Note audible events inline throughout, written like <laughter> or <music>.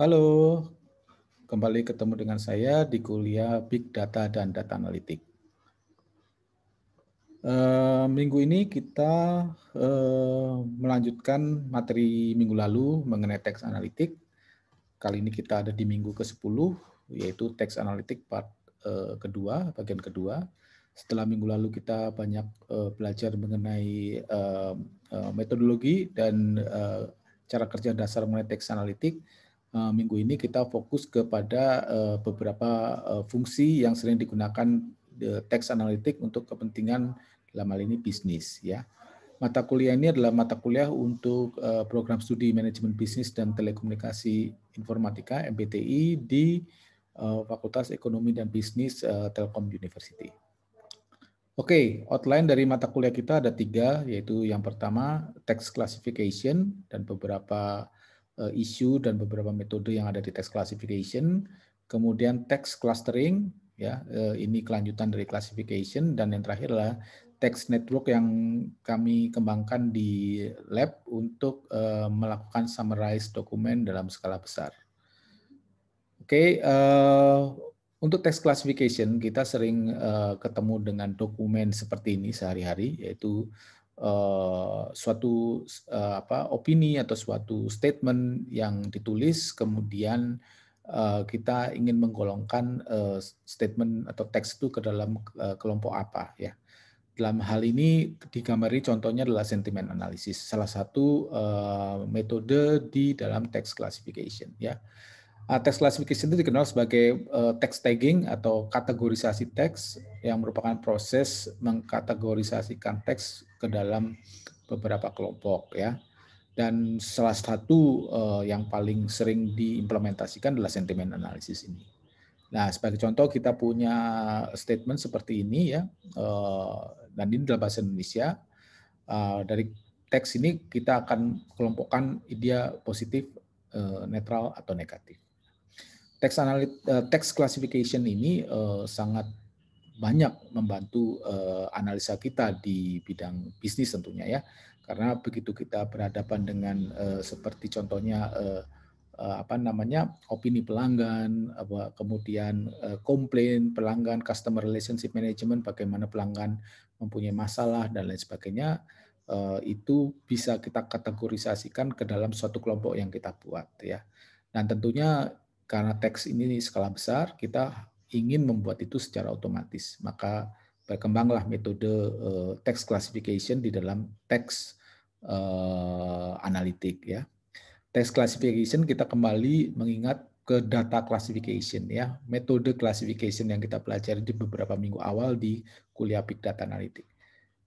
Halo, kembali ketemu dengan saya di kuliah Big Data dan Data Analitik. E, eh, minggu ini kita e, melanjutkan materi minggu lalu mengenai teks analitik. Kali ini kita ada di minggu ke-10, yaitu teks analitik part e, kedua, bagian kedua. Setelah minggu lalu kita banyak belajar mengenai metodologi dan cara kerja dasar mengenai teks analitik, Eh, minggu ini kita fokus kepada eh, beberapa eh, fungsi yang sering digunakan teks analitik untuk kepentingan dalam hal ini bisnis ya. Mata kuliah ini adalah mata kuliah untuk program studi manajemen bisnis dan telekomunikasi informatika MBTI di Fakultas Ekonomi dan Bisnis Telkom University. Oke, okay, outline dari mata kuliah kita ada tiga, yaitu yang pertama text classification dan beberapa Eh, issue dan beberapa metode yang ada di text classification, kemudian text clustering ya eh, ini kelanjutan dari classification dan yang terakhir adalah text network yang kami kembangkan di lab untuk eh, melakukan summarize dokumen dalam skala besar. Oke, okay, uh, untuk text classification kita sering uh, ketemu dengan dokumen seperti ini sehari-hari yaitu uh, suatu uh, apa opini atau suatu statement yang ditulis kemudian uh, kita ingin menggolongkan uh, statement atau teks itu ke dalam uh, kelompok apa ya. Dalam hal ini digambari contohnya adalah sentimen analisis, salah satu uh, metode di dalam text classification ya. Uh, teks classification itu dikenal sebagai uh, text tagging atau kategorisasi teks yang merupakan proses mengkategorisasikan teks ke dalam beberapa kelompok ya. Dan salah satu uh, yang paling sering diimplementasikan adalah sentiment analysis ini. Nah, sebagai contoh kita punya statement seperti ini ya. Uh, dan ini dalam bahasa Indonesia uh, dari teks ini kita akan kelompokkan dia positif, uh, netral atau negatif teks analit eh, teks classification ini uh, sangat banyak membantu uh, analisa kita di bidang bisnis tentunya ya. Karena begitu kita berhadapan dengan uh, seperti contohnya uh, uh, apa namanya opini pelanggan, apa, kemudian uh, komplain pelanggan, customer relationship management, bagaimana pelanggan mempunyai masalah dan lain sebagainya uh, itu bisa kita kategorisasikan ke dalam suatu kelompok yang kita buat ya. Dan tentunya karena teks ini skala besar, kita ingin membuat itu secara otomatis. Maka berkembanglah metode uh, eh, text classification di dalam teks uh, analitik ya. Text classification kita kembali mengingat ke data classification ya, metode classification yang kita pelajari di beberapa minggu awal di kuliah Big Data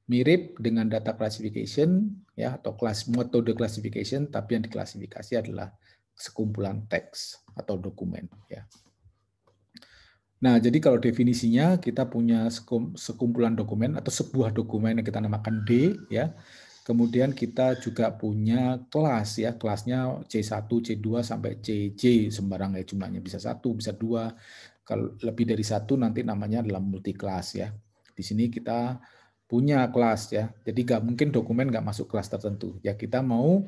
Mirip dengan data classification ya atau class, metode classification tapi yang diklasifikasi adalah sekumpulan teks atau dokumen ya. Nah, jadi kalau definisinya kita punya sekumpulan dokumen atau sebuah dokumen yang kita namakan D ya. Kemudian kita juga punya kelas ya, kelasnya C1, C2 sampai CJ sembarang ya jumlahnya bisa satu, bisa dua. Kalau lebih dari satu nanti namanya adalah multi kelas ya. Di sini kita punya kelas ya. Jadi nggak mungkin dokumen nggak masuk kelas tertentu. Ya kita mau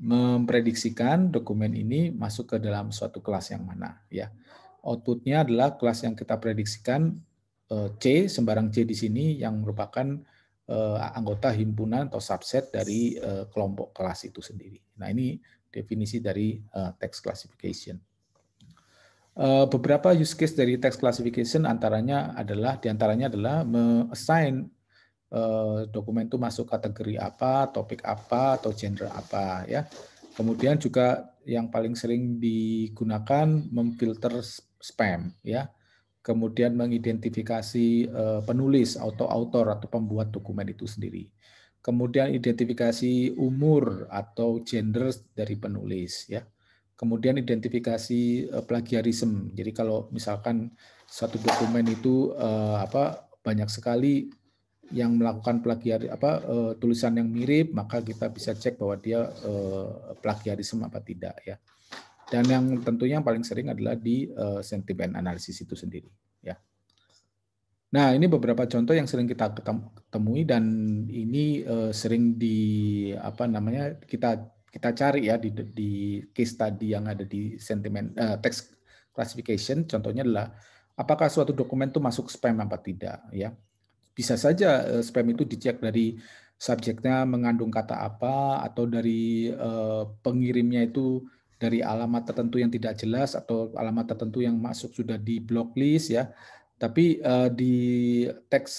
memprediksikan dokumen ini masuk ke dalam suatu kelas yang mana ya. Outputnya adalah kelas yang kita prediksikan eh, C sembarang C di sini yang merupakan eh, anggota himpunan atau subset dari eh, kelompok kelas itu sendiri. Nah ini definisi dari text classification. Beberapa use case dari text classification antaranya adalah diantaranya adalah assign Eh, dokumen itu masuk kategori apa, topik apa, atau genre apa ya. Kemudian juga yang paling sering digunakan memfilter spam ya. Kemudian mengidentifikasi eh, penulis atau autor atau pembuat dokumen itu sendiri. Kemudian identifikasi umur atau gender dari penulis ya kemudian identifikasi eh, plagiarisme. Jadi kalau misalkan satu dokumen itu apa banyak sekali yang melakukan plagiar apa uh, tulisan yang mirip maka kita bisa cek bahwa dia uh, plagiarisme apa tidak ya dan yang tentunya yang paling sering adalah di uh, sentimen analisis itu sendiri ya. Nah, ini beberapa contoh yang sering kita temui dan ini uh, sering di apa namanya kita kita cari ya di, di case tadi yang ada di sentimen uh, teks classification contohnya adalah apakah suatu dokumen itu masuk spam apa tidak ya bisa saja eh, spam itu dicek dari subjeknya mengandung kata apa atau dari eh, pengirimnya itu dari alamat tertentu yang tidak jelas atau alamat tertentu yang masuk sudah di list ya. Tapi eh, di teks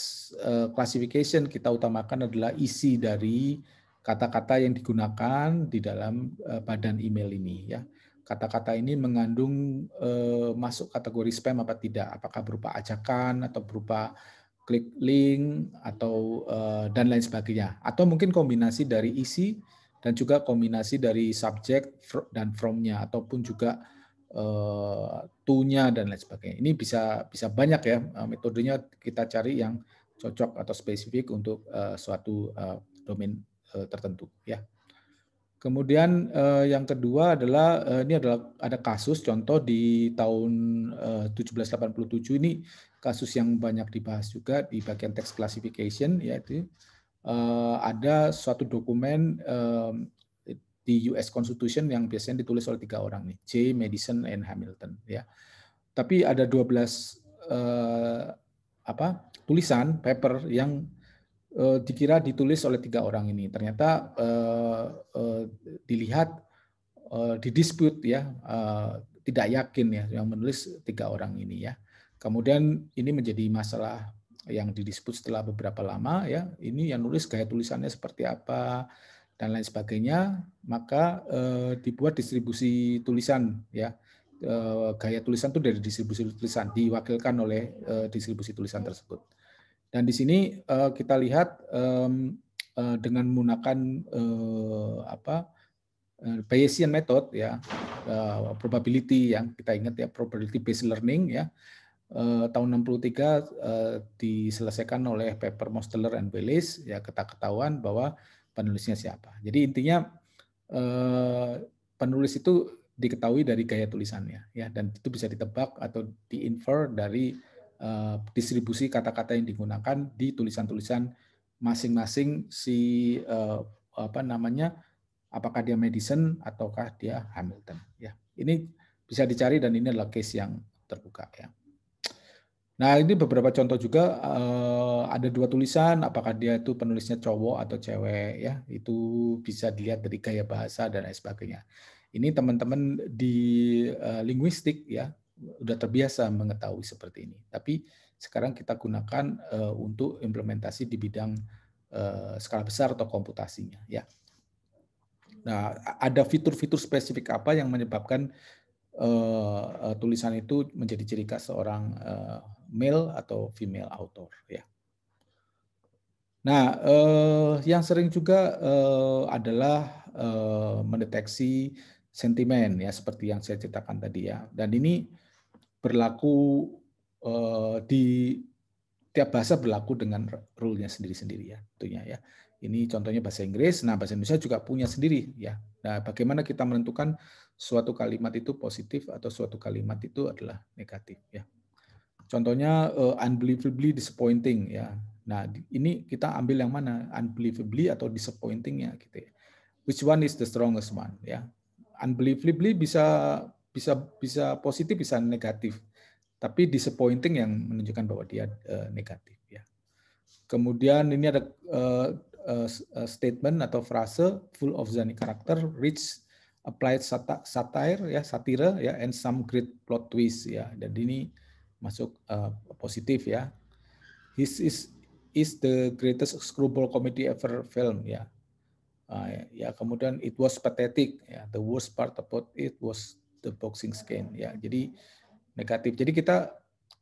classification kita utamakan adalah isi dari kata-kata yang digunakan di dalam badan email ini ya. Kata-kata ini mengandung masuk kategori spam apa tidak? Apakah berupa ajakan atau berupa klik link atau eh, dan lain sebagainya atau mungkin kombinasi dari isi dan juga kombinasi dari subjek dan from-nya ataupun juga uh, to-nya dan lain sebagainya. Ini bisa bisa banyak ya eh, metodenya kita cari yang cocok atau spesifik untuk suatu domain tertentu ya. Kemudian yang kedua adalah ini adalah ada kasus contoh di tahun uh, 1787 ini kasus yang banyak dibahas juga di bagian text classification yaitu uh, ada suatu dokumen um, di US Constitution yang biasanya ditulis oleh tiga orang nih, Jay, Madison, and Hamilton ya. Tapi ada 12 uh, eh, apa? tulisan paper yang uh, dikira ditulis oleh tiga orang ini. Ternyata uh, uh, dilihat uh, didispute ya, uh, tidak yakin ya yang menulis tiga orang ini ya. Kemudian ini menjadi masalah yang didisput setelah beberapa lama ya. Ini yang nulis gaya tulisannya seperti apa dan lain sebagainya, maka e, dibuat distribusi tulisan ya. E, gaya tulisan itu dari distribusi tulisan diwakilkan oleh e, distribusi tulisan tersebut. Dan di sini e, kita lihat e, dengan menggunakan eh, apa Bayesian method ya uh, probability yang kita ingat ya probability based learning ya eh, tahun 63 eh, diselesaikan oleh paper Mosteller and Willis ya kita ketahuan bahwa penulisnya siapa. Jadi intinya eh, penulis itu diketahui dari gaya tulisannya ya dan itu bisa ditebak atau diinfer dari eh, distribusi kata-kata yang digunakan di tulisan-tulisan masing-masing si eh, apa namanya apakah dia Madison ataukah dia Hamilton ya ini bisa dicari dan ini adalah case yang terbuka ya. Nah, ini beberapa contoh juga uh, ada dua tulisan, apakah dia itu penulisnya cowok atau cewek ya, itu bisa dilihat dari gaya bahasa dan lain sebagainya. Ini teman-teman di uh, linguistik ya sudah terbiasa mengetahui seperti ini. Tapi sekarang kita gunakan uh, untuk implementasi di bidang uh, skala besar atau komputasinya ya. Nah, ada fitur-fitur spesifik apa yang menyebabkan uh, uh, tulisan itu menjadi ciri khas seorang uh, male atau female author ya. Nah, eh, yang sering juga eh, adalah eh, mendeteksi sentimen ya seperti yang saya ceritakan tadi ya. Dan ini berlaku eh, di tiap bahasa berlaku dengan rule-nya sendiri-sendiri ya tentunya ya. Ini contohnya bahasa Inggris, nah bahasa Indonesia juga punya sendiri ya. Nah, bagaimana kita menentukan suatu kalimat itu positif atau suatu kalimat itu adalah negatif ya. Contohnya uh, unbelievably disappointing ya. Nah, ini kita ambil yang mana? Unbelievably atau disappointingnya gitu ya. Which one is the strongest one ya? Unbelievably bisa bisa bisa positif bisa negatif. Tapi disappointing yang menunjukkan bahwa dia uh, negatif ya. Kemudian ini ada uh, uh, statement atau frase full of zany character, rich applied satire ya, satire ya and some great plot twist ya. Jadi ini masuk uh, positif ya. His is is the greatest screwball comedy ever film ya. Uh, ya kemudian it was pathetic ya. The worst part about it was the boxing scan ya. Jadi negatif. Jadi kita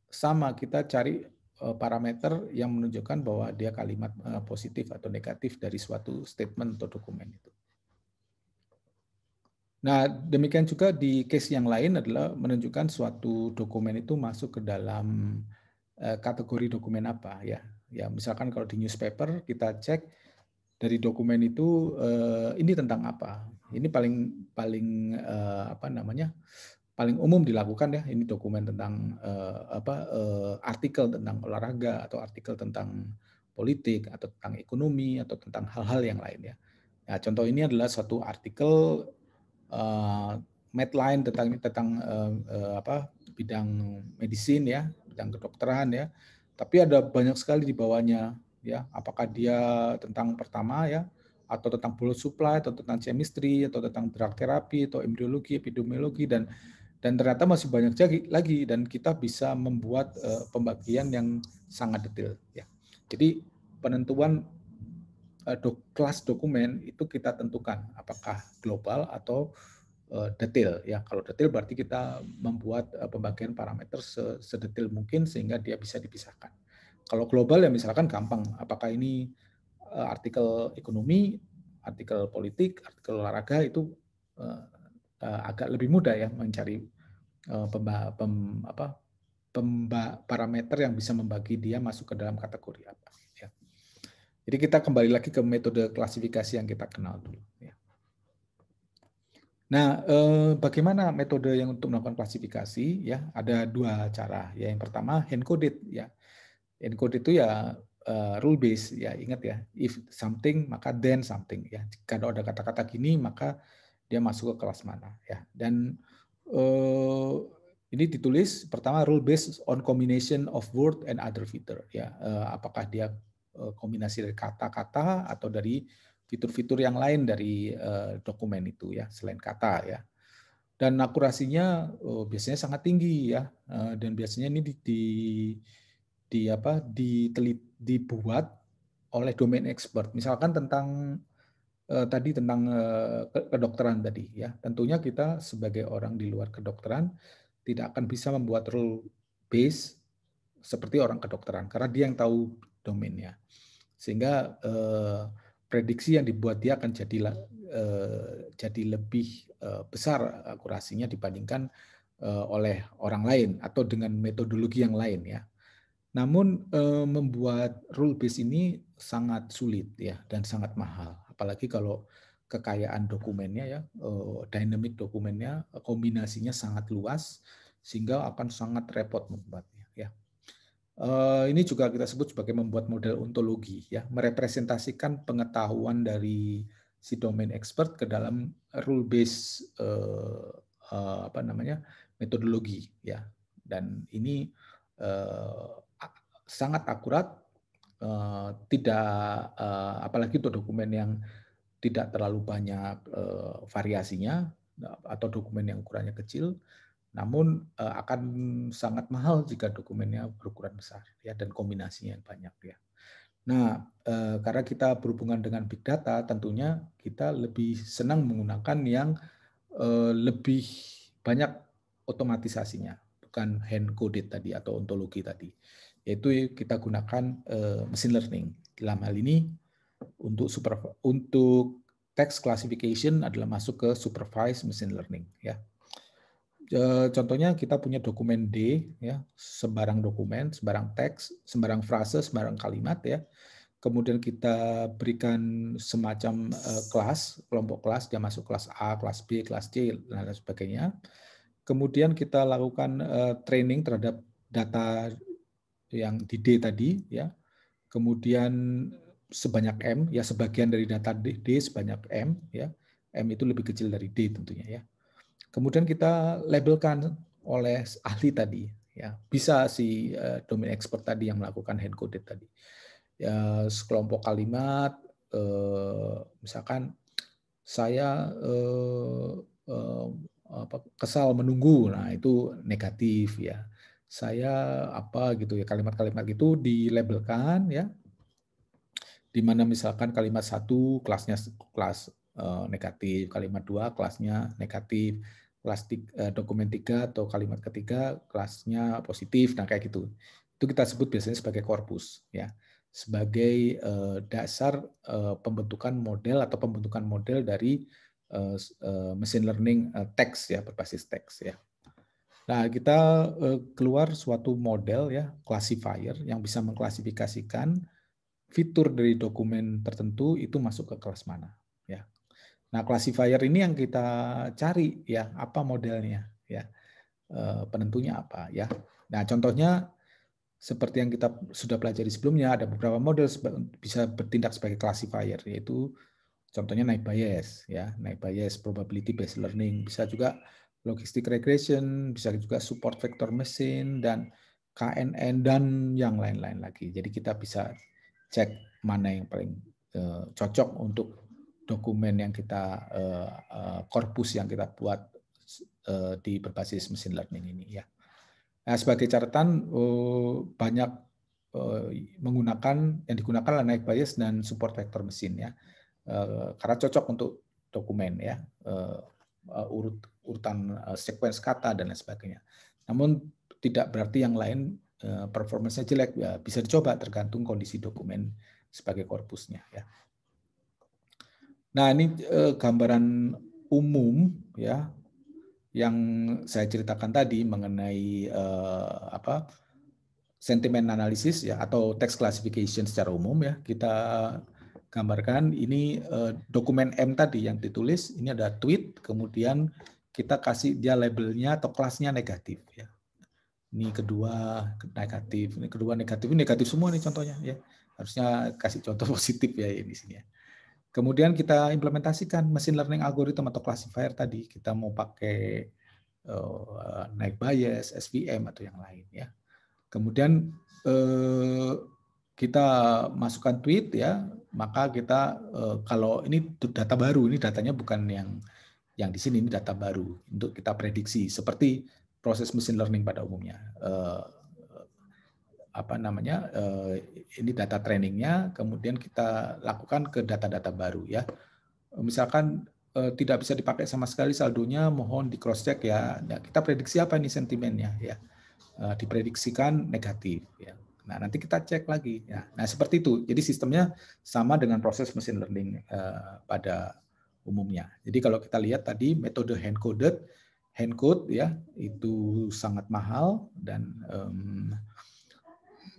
sama kita cari uh, parameter yang menunjukkan bahwa dia kalimat uh, positif atau negatif dari suatu statement atau dokumen itu. Nah, demikian juga di case yang lain adalah menunjukkan suatu dokumen itu masuk ke dalam eh, kategori dokumen apa ya. Ya, misalkan kalau di newspaper kita cek dari dokumen itu eh, ini tentang apa. Ini paling paling eh, apa namanya? paling umum dilakukan ya ini dokumen tentang apa artikel tentang olahraga atau artikel tentang politik atau tentang ekonomi atau tentang hal-hal yang lain ya. Nah, contoh ini adalah suatu artikel uh, medline tentang tentang uh, uh, apa bidang medisin ya, bidang kedokteran ya. Tapi ada banyak sekali di bawahnya ya. Apakah dia tentang pertama ya atau tentang blood supply atau tentang chemistry atau tentang drug terapi atau embriologi epidemiologi dan dan ternyata masih banyak lagi dan kita bisa membuat uh, pembagian yang sangat detail ya. Jadi penentuan Eh, do, kelas dokumen itu kita tentukan apakah global atau uh, detail ya kalau detail berarti kita membuat uh, pembagian parameter sedetail mungkin sehingga dia bisa dipisahkan kalau global ya misalkan gampang apakah ini uh, artikel ekonomi artikel politik artikel olahraga itu uh, uh, agak lebih mudah ya mencari uh, pemba, pem, apa, pemba, parameter yang bisa membagi dia masuk ke dalam kategori apa jadi kita kembali lagi ke metode klasifikasi yang kita kenal dulu. Ya. Nah, eh, bagaimana metode yang untuk melakukan klasifikasi? Ya, ada dua cara. Ya, yang pertama encoded. Ya, encoded itu ya eh, rule based. Ya, ingat ya, if something maka then something. Ya, jika ada kata-kata gini maka dia masuk ke kelas mana. Ya, dan uh, ini ditulis pertama rule based on combination of word and other feature. Ya, uh, apakah dia Eh, kombinasi dari kata-kata atau dari fitur-fitur yang lain dari eh, dokumen itu ya selain kata ya dan akurasinya eh, biasanya sangat tinggi ya dan biasanya ini di, di, di apa ditelit dibuat oleh domain expert misalkan tentang tadi tentang kedokteran tadi ya tentunya kita sebagai orang di luar kedokteran tidak akan bisa membuat rule base seperti orang kedokteran karena dia yang tahu domainnya. Sehingga eh, prediksi yang dibuat dia akan jadi eh, jadi lebih eh, besar akurasinya dibandingkan eh, oleh orang lain atau dengan metodologi yang lain ya. Namun eh, membuat rule base ini sangat sulit ya dan sangat mahal. Apalagi kalau kekayaan dokumennya ya, eh, dynamic dokumennya kombinasinya sangat luas sehingga akan sangat repot membuatnya. Eh, ini juga kita sebut sebagai membuat model ontologi ya merepresentasikan pengetahuan dari si domain expert ke dalam rule based uh, eh, uh, eh, apa namanya metodologi ya dan ini uh, sangat akurat uh, tidak uh, apalagi untuk dokumen yang tidak terlalu banyak uh, variasinya atau dokumen yang ukurannya kecil namun eh, akan sangat mahal jika dokumennya berukuran besar ya dan kombinasinya yang banyak ya. Nah, eh, karena kita berhubungan dengan big data, tentunya kita lebih senang menggunakan yang eh, lebih banyak otomatisasinya, bukan hand coded tadi atau ontologi tadi. Yaitu kita gunakan machine learning. Dalam hal ini untuk super, untuk text classification adalah masuk ke supervised machine learning ya. Eh, contohnya kita punya dokumen D ya, sembarang dokumen, sebarang teks, sebarang frase, sebarang kalimat ya. Kemudian kita berikan semacam uh, kelas, kelompok kelas, dia masuk kelas A, kelas B, kelas C dan lain sebagainya. Kemudian kita lakukan uh, training terhadap data yang di D tadi ya. Kemudian sebanyak M ya sebagian dari data D, D sebanyak M ya. M itu lebih kecil dari D tentunya ya Kemudian kita labelkan oleh ahli tadi, ya bisa si uh, domain expert tadi yang melakukan hand coded tadi. Ya, sekelompok kalimat, uh, misalkan saya uh, uh, apa, kesal menunggu, nah itu negatif ya. Saya apa gitu ya kalimat-kalimat gitu labelkan, ya di mana misalkan kalimat satu kelasnya kelas Eh, negatif, kalimat dua kelasnya negatif, kelas tiga, eh, dokumen tiga atau kalimat ketiga kelasnya positif, nah kayak gitu. Itu kita sebut biasanya sebagai korpus ya. Sebagai eh, dasar pembentukan model atau pembentukan model dari machine learning teks ya berbasis teks ya. Nah, kita keluar suatu model ya, classifier yang bisa mengklasifikasikan fitur dari dokumen tertentu itu masuk ke kelas mana. Nah, classifier ini yang kita cari ya, apa modelnya ya. Eh, penentunya apa ya. Nah, contohnya seperti yang kita sudah pelajari sebelumnya ada beberapa model bisa bertindak sebagai classifier yaitu contohnya naik bias ya, naik bias probability based learning, bisa juga logistic regression, bisa juga support vector machine dan KNN dan yang lain-lain lagi. Jadi kita bisa cek mana yang paling eh, cocok untuk dokumen yang kita eh, eh, korpus yang kita buat eh, di berbasis mesin learning ini ya. Nah, sebagai catatan banyak menggunakan yang digunakan adalah naik bias dan support vector mesin ya. Karena cocok untuk dokumen ya, urut urutan sequence kata dan lain sebagainya. Namun tidak berarti yang lain performanya jelek ya bisa dicoba tergantung kondisi dokumen sebagai korpusnya ya. Nah, ini eh, gambaran umum ya yang saya ceritakan tadi mengenai eh, apa sentimen analisis ya atau text classification secara umum ya kita gambarkan ini eh, dokumen M tadi yang ditulis ini ada tweet kemudian kita kasih dia labelnya atau kelasnya negatif ya ini kedua negatif ini kedua negatif ini negatif semua nih contohnya ya harusnya kasih contoh <laughs> positif ya ini sini ya. Kemudian kita implementasikan mesin learning algorithm atau classifier tadi. Kita mau pakai uh, naik bias, SVM atau yang lain ya. Kemudian uh, kita masukkan tweet ya, maka kita uh, kalau ini data baru, ini datanya bukan yang yang di sini ini data baru untuk kita prediksi seperti proses mesin learning pada umumnya. Uh, apa namanya eh, ini data trainingnya, kemudian kita lakukan ke data-data baru ya. Misalkan eh, tidak bisa dipakai sama sekali saldonya, mohon di cross check ya. Nah, kita prediksi apa ini sentimennya ya? Eh, diprediksikan negatif ya. Nah, nanti kita cek lagi. Ya. Nah, seperti itu. Jadi sistemnya sama dengan proses mesin learning pada umumnya. Jadi kalau kita lihat tadi metode hand coded, hand code ya itu sangat mahal dan um,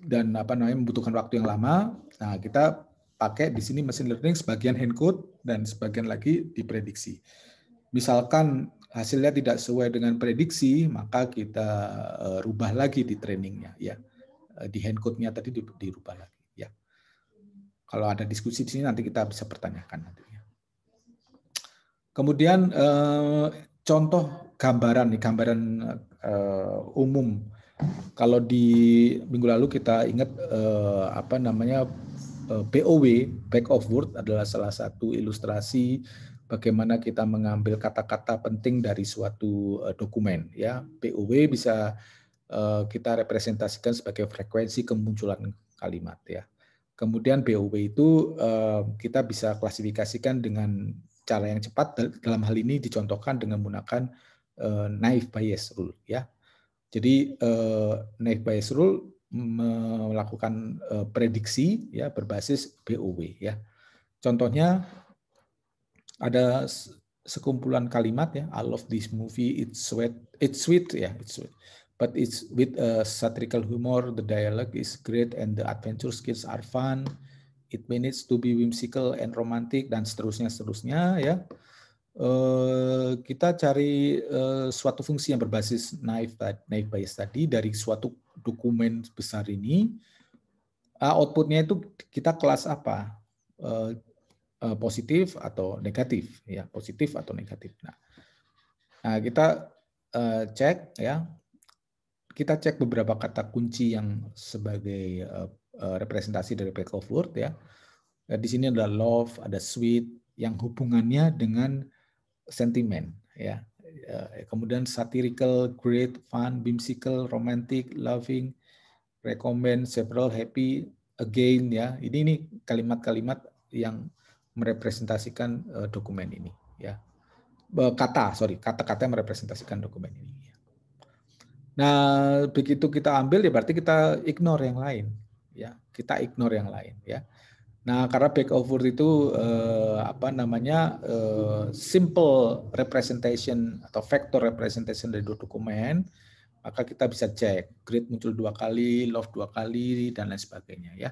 dan apa namanya membutuhkan waktu yang lama. Nah, kita pakai di sini mesin learning sebagian handcode dan sebagian lagi diprediksi. Misalkan hasilnya tidak sesuai dengan prediksi, maka kita uh, rubah lagi di trainingnya ya. Eh, di handcode-nya tadi dirubah lagi ya. Kalau ada diskusi di sini nanti kita bisa pertanyakan nantinya. Kemudian uh, contoh gambaran nih, gambaran uh, umum kalau di minggu lalu kita ingat eh, apa namanya eh, POW back of word adalah salah satu ilustrasi bagaimana kita mengambil kata-kata penting dari suatu eh, dokumen ya POW bisa eh, kita representasikan sebagai frekuensi kemunculan kalimat ya kemudian POW itu eh, kita bisa klasifikasikan dengan cara yang cepat dalam hal ini dicontohkan dengan menggunakan eh, naive bias rule ya jadi uh, naik bias rule melakukan uh, prediksi ya berbasis BOW ya. Contohnya ada sekumpulan kalimat ya I love this movie it's sweet it's sweet ya yeah, it's sweet but it's with a satirical humor the dialogue is great and the adventure skills are fun it manages to be whimsical and romantic dan seterusnya seterusnya ya. Yeah Eh, kita cari eh, suatu fungsi yang berbasis naive, naive bias tadi dari suatu dokumen besar ini, outputnya itu kita kelas apa, eh, positif atau negatif, ya positif atau negatif. Nah, nah kita cek ya, kita cek beberapa kata kunci yang sebagai representasi dari back of Word ya. Di sini ada love, ada sweet, yang hubungannya dengan sentimen ya eh, kemudian satirical, great, fun, whimsical, romantic, loving, recommend, several, happy, again ya. Ini ini kalimat-kalimat yang merepresentasikan eh, dokumen ini ya. Eh, kata, sorry, kata-kata yang merepresentasikan dokumen ini. Ya. Nah, begitu kita ambil ya berarti kita ignore yang lain ya. Kita ignore yang lain ya. Nah, karena back of word itu eh, apa namanya eh, simple representation atau vector representation dari dua dokumen, maka kita bisa cek grid muncul dua kali, love dua kali dan lain sebagainya ya.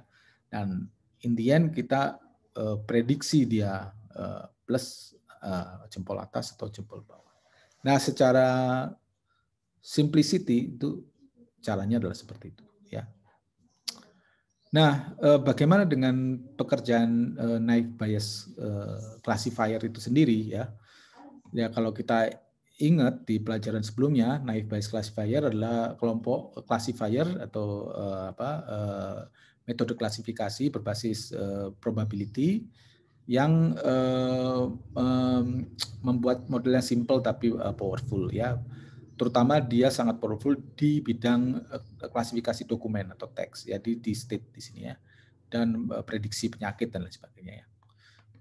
Dan in the end kita eh, prediksi dia eh, plus eh, jempol atas atau jempol bawah. Nah, secara simplicity itu caranya adalah seperti itu. Nah, eh, bagaimana dengan pekerjaan eh, naik bias eh, classifier itu sendiri ya? Ya kalau kita ingat di pelajaran sebelumnya, naik bias classifier adalah kelompok classifier atau apa metode klasifikasi berbasis probability yang membuat modelnya simple tapi powerful ya terutama dia sangat powerful di bidang eh, klasifikasi dokumen atau teks ya di, di state di sini ya dan eh, prediksi penyakit dan lain sebagainya ya.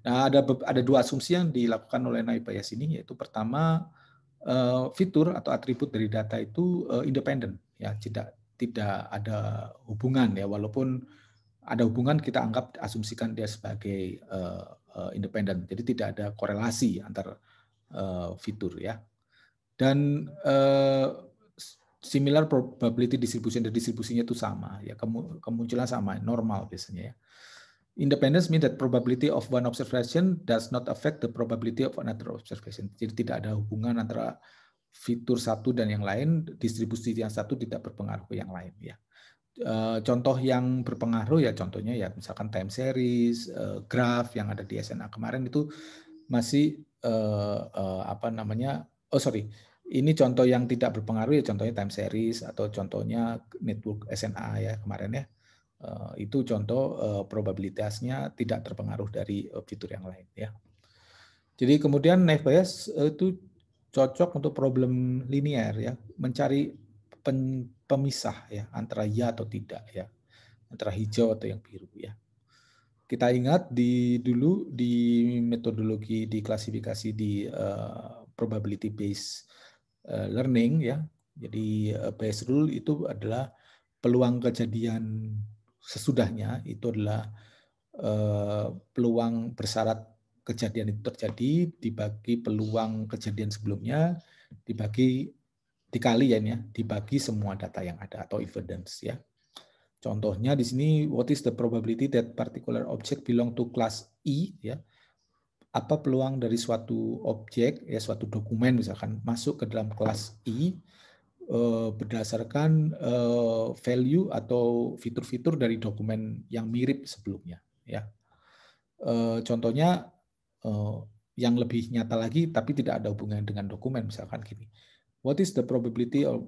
Nah, ada ada dua asumsi yang dilakukan oleh Bayas ini yaitu pertama eh, fitur atau atribut dari data itu independen ya tidak tidak ada hubungan ya walaupun ada hubungan kita anggap asumsikan dia sebagai independen jadi tidak ada korelasi antar fitur ya dan uh, similar probability distribution dan distribusinya itu sama ya kemunculan sama normal biasanya ya. Independence mean that probability of one observation does not affect the probability of another observation. Jadi tidak ada hubungan antara fitur satu dan yang lain, distribusi yang satu tidak berpengaruh ke yang lain ya. Eh, contoh yang berpengaruh ya contohnya ya misalkan time series, eh, graph yang ada di SNA kemarin itu masih apa namanya oh sorry, ini contoh yang tidak berpengaruh ya contohnya time series atau contohnya network SNA ya kemarin ya. Eh, itu contoh eh, probabilitasnya tidak terpengaruh dari eh, fitur yang lain ya. Jadi kemudian naive bias itu cocok untuk problem linear ya, mencari pen, pemisah ya antara ya atau tidak ya, antara hijau atau yang biru ya kita ingat di dulu di metodologi di klasifikasi di uh, probability based eh, learning ya. Jadi eh, base Bayes rule itu adalah peluang kejadian sesudahnya itu adalah eh, peluang bersyarat kejadian itu terjadi dibagi peluang kejadian sebelumnya dibagi dikali ya, ya dibagi semua data yang ada atau evidence ya. Contohnya di sini what is the probability that particular object belong to class E ya apa peluang dari suatu objek ya suatu dokumen misalkan masuk ke dalam kelas I eh, berdasarkan eh, value atau fitur-fitur dari dokumen yang mirip sebelumnya ya eh, contohnya yang lebih nyata lagi tapi tidak ada hubungan dengan dokumen misalkan gini what is the probability of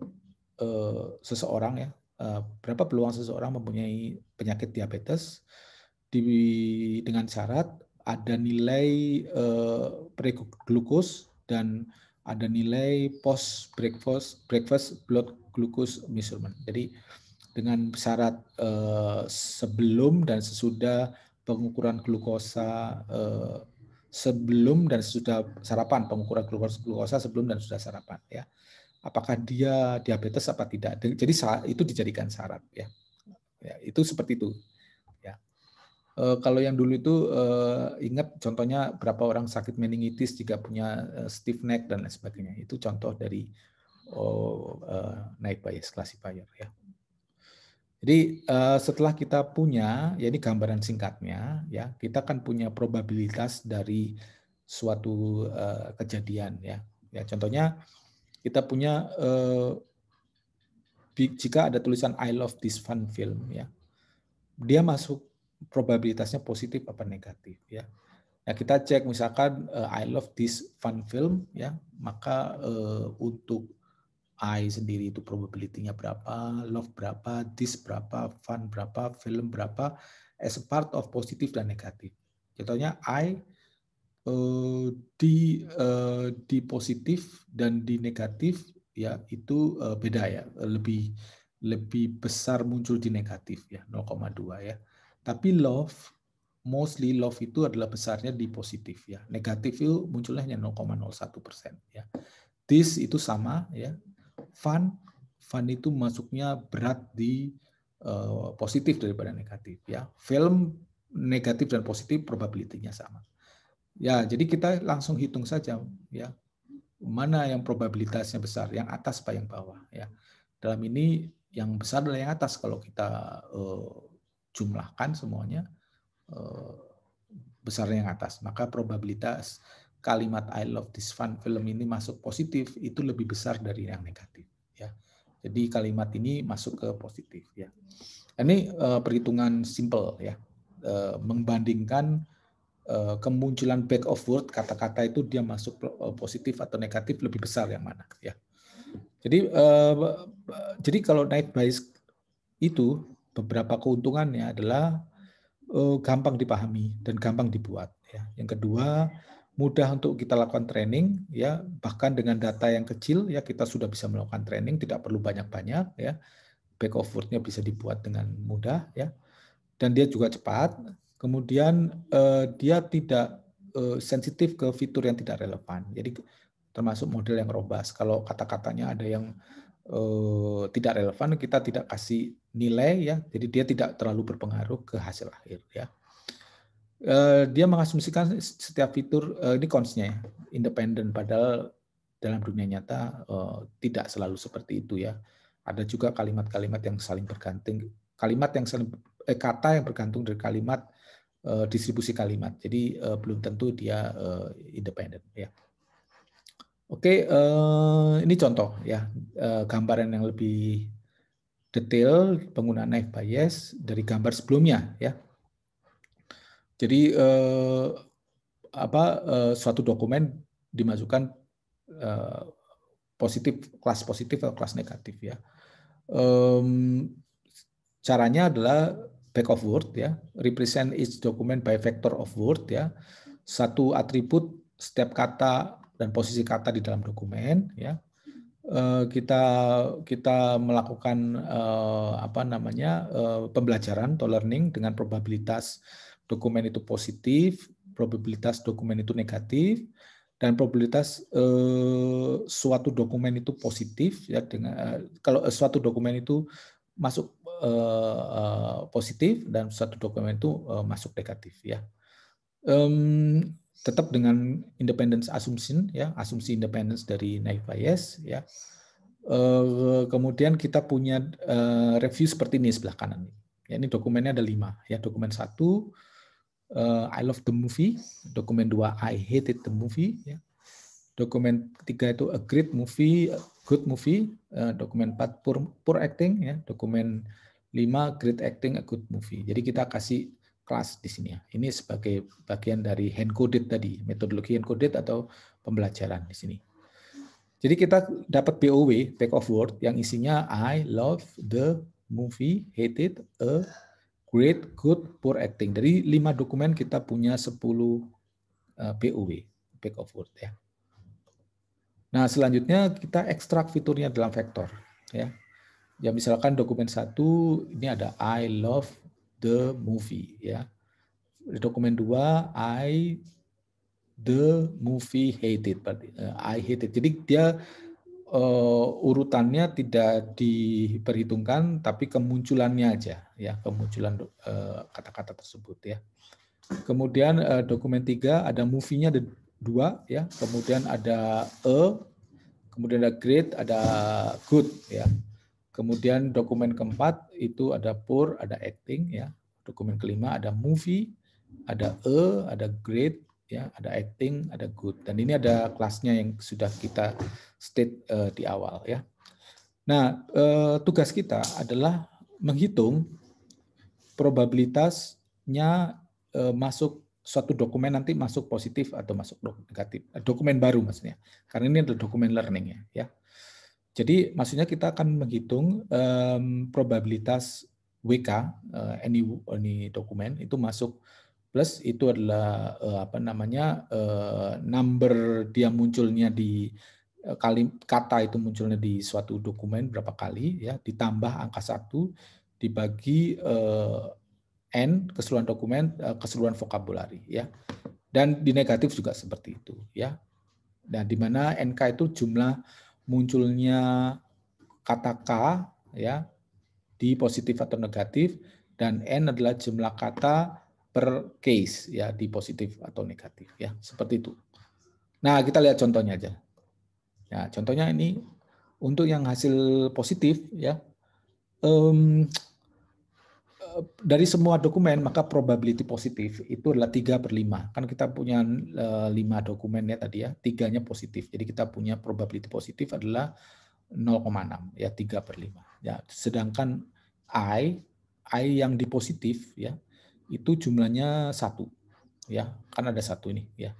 seseorang ya berapa peluang seseorang mempunyai penyakit diabetes di dengan syarat ada nilai uh, eh, pre dan ada nilai post breakfast breakfast blood glucose measurement. Jadi dengan syarat eh, sebelum dan sesudah pengukuran glukosa eh, sebelum dan sesudah sarapan, pengukuran glukosa, sebelum dan sesudah sarapan ya. Apakah dia diabetes apa tidak? Jadi itu dijadikan syarat ya. ya itu seperti itu. Eh, kalau yang dulu itu eh, ingat contohnya berapa orang sakit meningitis jika punya eh, stiff neck dan lain sebagainya. Itu contoh dari oh, naik bias classifier ya. Jadi setelah kita punya, ya ini gambaran singkatnya ya, kita akan punya probabilitas dari suatu kejadian ya. Ya contohnya kita punya jika ada tulisan I love this fun film ya. Dia masuk probabilitasnya positif apa negatif ya. Nah, kita cek misalkan uh, I love this fun film ya, maka uh, untuk I sendiri itu probability-nya berapa, love berapa, this berapa, fun berapa, film berapa as a part of positif dan negatif. Contohnya I uh, di uh, di positif dan di negatif ya itu uh, beda ya, lebih lebih besar muncul di negatif ya 0,2 ya tapi love, mostly love itu adalah besarnya di positif ya. Negatif itu munculnya hanya 0,01 persen ya. This itu sama ya. Fun, fun itu masuknya berat di uh, positif daripada negatif ya. Film negatif dan positif probabilitasnya sama. Ya, jadi kita langsung hitung saja ya. Mana yang probabilitasnya besar, yang atas apa yang bawah ya. Dalam ini yang besar adalah yang atas kalau kita uh, jumlahkan semuanya eh, besarnya yang atas. Maka probabilitas kalimat I love this fun film ini masuk positif itu lebih besar dari yang negatif. Ya. Jadi kalimat ini masuk ke positif. Ya. Ini eh, perhitungan simple ya, eh, membandingkan kemunculan back of word kata-kata itu dia masuk positif atau negatif lebih besar yang mana. Ya. Jadi jadi kalau night bias itu beberapa keuntungannya adalah uh, gampang dipahami dan gampang dibuat. Ya. Yang kedua, mudah untuk kita lakukan training ya bahkan dengan data yang kecil ya kita sudah bisa melakukan training tidak perlu banyak-banyak ya back of word-nya bisa dibuat dengan mudah ya dan dia juga cepat kemudian uh, dia tidak uh, sensitif ke fitur yang tidak relevan jadi termasuk model yang robas kalau kata-katanya ada yang eh, tidak relevan, kita tidak kasih nilai ya. Jadi dia tidak terlalu berpengaruh ke hasil akhir ya. Eh, dia mengasumsikan setiap fitur eh, ini konsnya ya, independen padahal dalam dunia nyata eh, tidak selalu seperti itu ya. Ada juga kalimat-kalimat yang saling bergantung, kalimat yang saling eh, kata yang bergantung dari kalimat eh, distribusi kalimat. Jadi eh, belum tentu dia eh, independen ya. Oke, eh, ini contoh ya eh, gambaran yang lebih detail penggunaan knife bias dari gambar sebelumnya ya. Jadi eh, apa suatu dokumen dimasukkan positif kelas positif atau kelas negatif ya. caranya adalah back of word ya, represent each document by vector of word ya. Satu atribut setiap kata dan posisi kata di dalam dokumen ya eh, kita kita melakukan eh, apa namanya eh, pembelajaran atau learning dengan probabilitas dokumen itu positif, probabilitas dokumen itu negatif, dan probabilitas suatu dokumen itu positif ya dengan kalau suatu dokumen itu masuk positif dan suatu dokumen itu masuk negatif ya tetap dengan independence assumption ya asumsi independence dari naive bias ya uh, kemudian kita punya uh, review seperti ini sebelah kanan ya ini dokumennya ada lima ya dokumen satu uh, I love the movie dokumen dua I hated the movie ya dokumen tiga itu a great movie a good movie uh, dokumen empat poor, poor acting ya dokumen lima great acting a good movie jadi kita kasih kelas di sini ya. Ini sebagai bagian dari encoded tadi, metodologi encoded atau pembelajaran di sini. Jadi kita dapat BOW, take of word, yang isinya I love the movie, hated a great, good, poor acting. Dari lima dokumen kita punya 10 BOW, take of word ya. Nah selanjutnya kita ekstrak fiturnya dalam vektor ya. Ya misalkan dokumen satu ini ada I love the movie ya. Dokumen dua I the movie hated eh, I hated. Jadi dia uh, urutannya tidak diperhitungkan tapi kemunculannya aja ya, kemunculan eh, kata-kata uh, tersebut ya. Kemudian uh, dokumen tiga ada movie-nya ada dua ya, kemudian ada a, kemudian ada great, ada good ya. Kemudian dokumen keempat itu ada pur, ada acting ya. Dokumen kelima ada movie, ada e, ada great, ya, ada acting, ada good. Dan ini ada kelasnya yang sudah kita state uh, di awal ya. Nah, uh, tugas kita adalah menghitung probabilitasnya uh, masuk suatu dokumen nanti masuk positif atau masuk negatif. Dokumen baru maksudnya. Karena ini adalah dokumen learning ya. Jadi maksudnya kita akan menghitung um, probabilitas WK uh, eh, any any dokumen itu masuk plus itu adalah uh, apa namanya uh, number dia munculnya di uh, kali kata itu munculnya di suatu dokumen berapa kali ya ditambah angka satu dibagi uh, n keseluruhan dokumen uh, keseluruhan vokabulari ya dan di negatif juga seperti itu ya. Nah, di mana NK itu jumlah munculnya kata K ya di positif atau negatif dan N adalah jumlah kata per case ya di positif atau negatif ya seperti itu. Nah, kita lihat contohnya aja. Ya, contohnya ini untuk yang hasil positif ya. Um, dari semua dokumen maka probability positif itu adalah tiga per lima Kan kita punya eh, lima dokumen ya tadi ya, tiganya positif. Jadi kita punya probability positif adalah 0,6 ya tiga per lima Ya, sedangkan I, I yang di positif ya, itu jumlahnya satu ya, kan ada satu ini ya.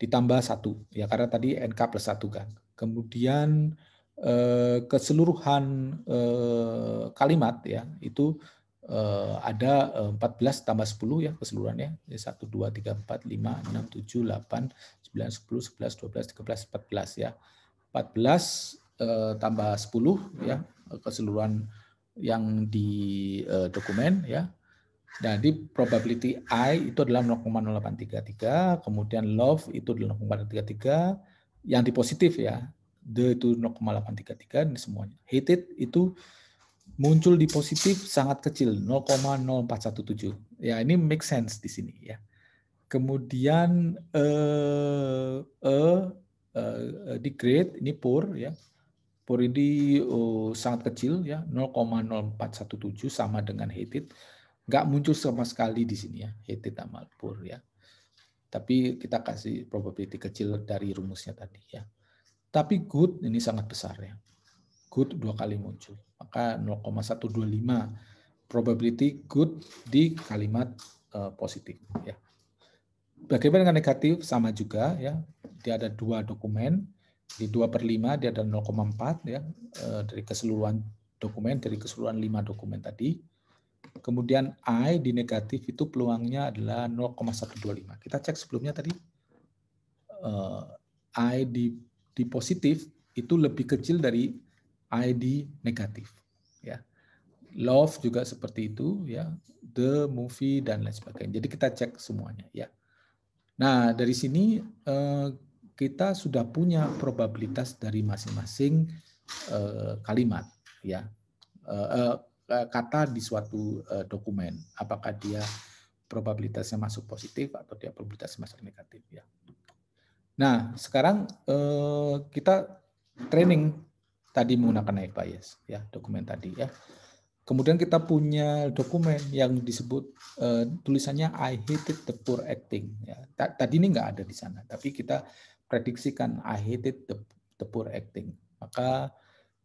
Ditambah satu ya karena tadi NK plus satu kan. Kemudian eh, keseluruhan eh, kalimat ya itu Eh, ada 14 eh, tambah 10 ya keseluruhannya. 1, 2, 3, 4, 5, 6, 7, 8, 9, 10, 11, 12, 13, 14 ya. 14 eh, tambah 10 ya keseluruhan yang di dokumen ya. Jadi probability I itu adalah 0,0833, kemudian love itu adalah 0,833, yang di positif ya, the itu 0,833 ini semuanya. Hated itu muncul di positif sangat kecil 0,0417. Ya, ini make sense di sini ya. Kemudian eh eh, eh degrade ini poor ya. Poor ini uh, sangat kecil ya 0,0417 sama dengan hated. Nggak muncul sama sekali di sini ya hated sama poor ya. Tapi kita kasih probability kecil dari rumusnya tadi ya. Tapi good ini sangat besar ya good dua kali muncul. Maka 0,125 probability good di kalimat uh, positif. Ya. Bagaimana dengan negatif? Sama juga ya. Dia ada dua dokumen di 2 per 5 dia ada 0,4 ya uh, dari keseluruhan dokumen dari keseluruhan 5 dokumen tadi. Kemudian I di negatif itu peluangnya adalah 0,125. Kita cek sebelumnya tadi uh, I di, di positif itu lebih kecil dari ID negatif ya. Love juga seperti itu ya, the movie dan lain sebagainya. Jadi kita cek semuanya ya. Nah, dari sini eh, kita sudah punya probabilitas dari masing-masing eh, kalimat ya. Eh, kata di suatu dokumen, apakah dia probabilitasnya masuk positif atau dia probabilitasnya masuk negatif ya. Nah, sekarang kita training tadi menggunakan naik bias ya dokumen tadi ya. Kemudian kita punya dokumen yang disebut uh, tulisannya I hated the poor acting ya. Tadi ini nggak ada di sana, tapi kita prediksikan I hated the, the poor acting. Maka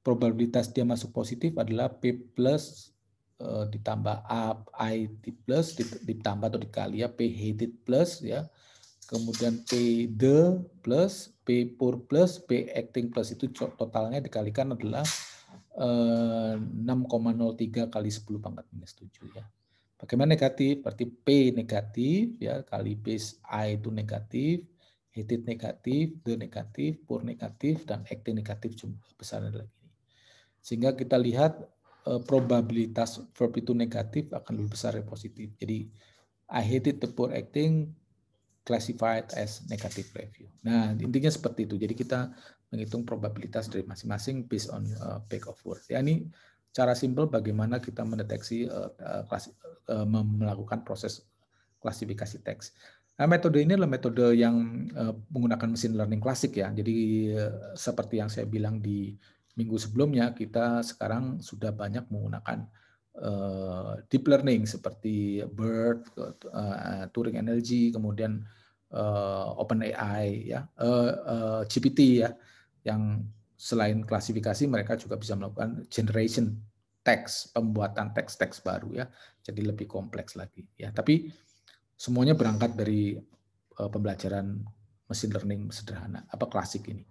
probabilitas dia masuk positif adalah P plus uh, ditambah A I plus ditambah atau dikali ya P hated plus ya kemudian P the plus P pur plus P acting plus itu totalnya dikalikan adalah 6,03 eh, kali 10 pangkat minus 7 ya. Bagaimana negatif? Berarti P negatif ya kali P a itu negatif, heated negatif, the negatif, pur negatif dan acting negatif jumlah besarnya adalah ini. Sehingga kita lihat eh, probabilitas verb itu negatif akan lebih besar dari positif. Jadi I hated the poor acting classified as negative review. Nah, intinya seperti itu. Jadi kita menghitung probabilitas dari masing-masing based on uh, back of word. Ya, ini cara simple bagaimana kita mendeteksi uh, klasi, uh, uh melakukan proses klasifikasi teks. Nah, metode ini adalah metode yang uh, menggunakan mesin learning klasik ya. Jadi uh, seperti yang saya bilang di minggu sebelumnya, kita sekarang sudah banyak menggunakan Eh, deep learning seperti Bird, uh, Turing Energy, kemudian uh, eh, AI ya, uh, uh, GPT ya, yang selain klasifikasi mereka juga bisa melakukan generation teks, pembuatan teks-teks baru ya, jadi lebih kompleks lagi ya. Tapi semuanya berangkat dari uh, pembelajaran mesin learning sederhana, apa klasik ini.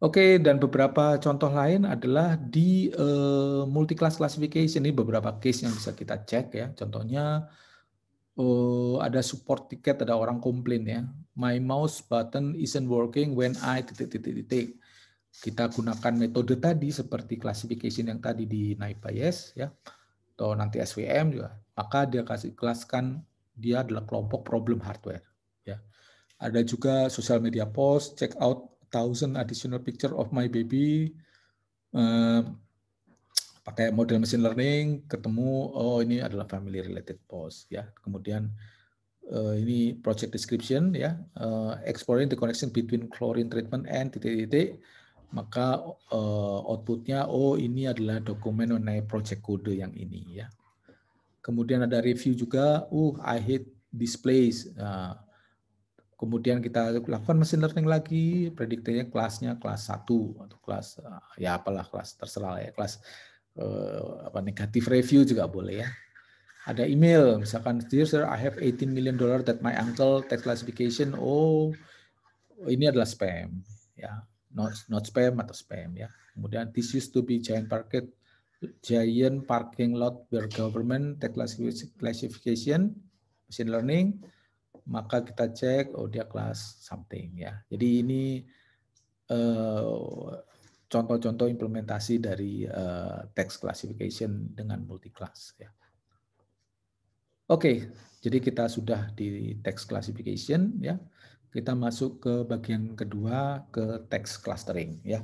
Oke, dan beberapa contoh lain adalah di uh, eh, multi class classification ini beberapa case yang bisa kita cek ya. Contohnya uh, ada support ticket, ada orang komplain ya. My mouse button isn't working when I titik titik titik. Kita gunakan metode tadi seperti classification yang tadi di naive ya atau nanti SVM juga. Maka dia kasih kelaskan dia adalah kelompok problem hardware ya. Ada juga social media post, check out thousand additional picture of my baby uh, pakai model machine learning ketemu oh ini adalah family related post ya kemudian uh, ini project description ya uh, exploring the connection between chlorine treatment and titik-titik maka uh, outputnya oh ini adalah dokumen mengenai project kode yang ini ya kemudian ada review juga uh I hate this place uh, Kemudian kita lakukan machine learning lagi, predikturnya kelasnya kelas 1 atau kelas eh, ya apalah kelas terserah ya, kelas eh, apa negatif review juga boleh ya. Ada email misalkan dear sir I have 18 million dollar that my uncle tax classification oh ini adalah spam ya. Not not spam atau spam ya. Kemudian this used to be giant parking giant parking lot where government tax classification machine learning maka kita cek oh dia kelas something ya. Jadi ini eh, contoh-contoh uh, implementasi dari uh, eh, text classification dengan multi class ya. Oke, jadi kita sudah di text classification ya. Kita masuk ke bagian kedua ke text clustering ya.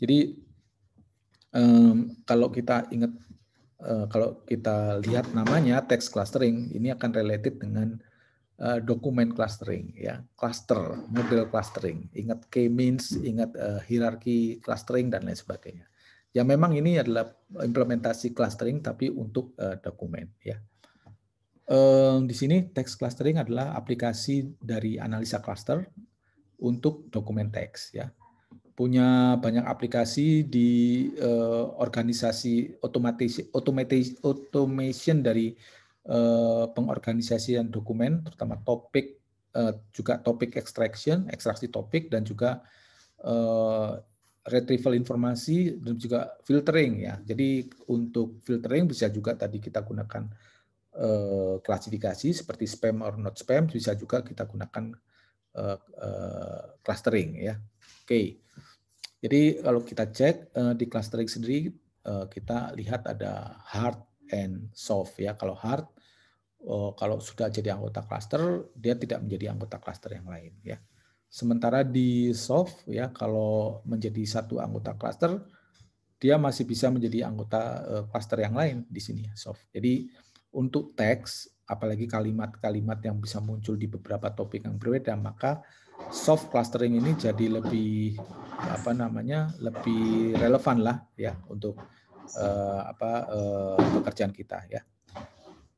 Jadi um, kalau kita ingat uh, kalau kita lihat namanya text clustering ini akan related dengan Eh, dokumen clustering ya cluster model clustering ingat k-means ingat uh, hierarki clustering dan lain sebagainya ya memang ini adalah implementasi clustering tapi untuk uh, dokumen ya um, di sini text clustering adalah aplikasi dari analisa cluster untuk dokumen teks ya punya banyak aplikasi di uh, organisasi otomatis, otomatis, automation dari Eh, pengorganisasian dokumen, terutama topik eh, juga topik extraction, ekstraksi topik dan juga eh, retrieval informasi dan juga filtering ya. Jadi untuk filtering bisa juga tadi kita gunakan klasifikasi seperti spam or not spam, bisa juga kita gunakan clustering ya. Oke. Okay. Jadi kalau kita cek di clustering sendiri kita lihat ada hard and soft ya. Kalau hard oh, kalau sudah jadi anggota cluster, dia tidak menjadi anggota cluster yang lain ya. Sementara di soft ya kalau menjadi satu anggota cluster dia masih bisa menjadi anggota eh, cluster yang lain di sini ya, soft. Jadi untuk teks apalagi kalimat-kalimat yang bisa muncul di beberapa topik yang berbeda maka soft clustering ini jadi lebih apa namanya lebih relevan lah ya untuk eh, apa eh, pekerjaan kita ya.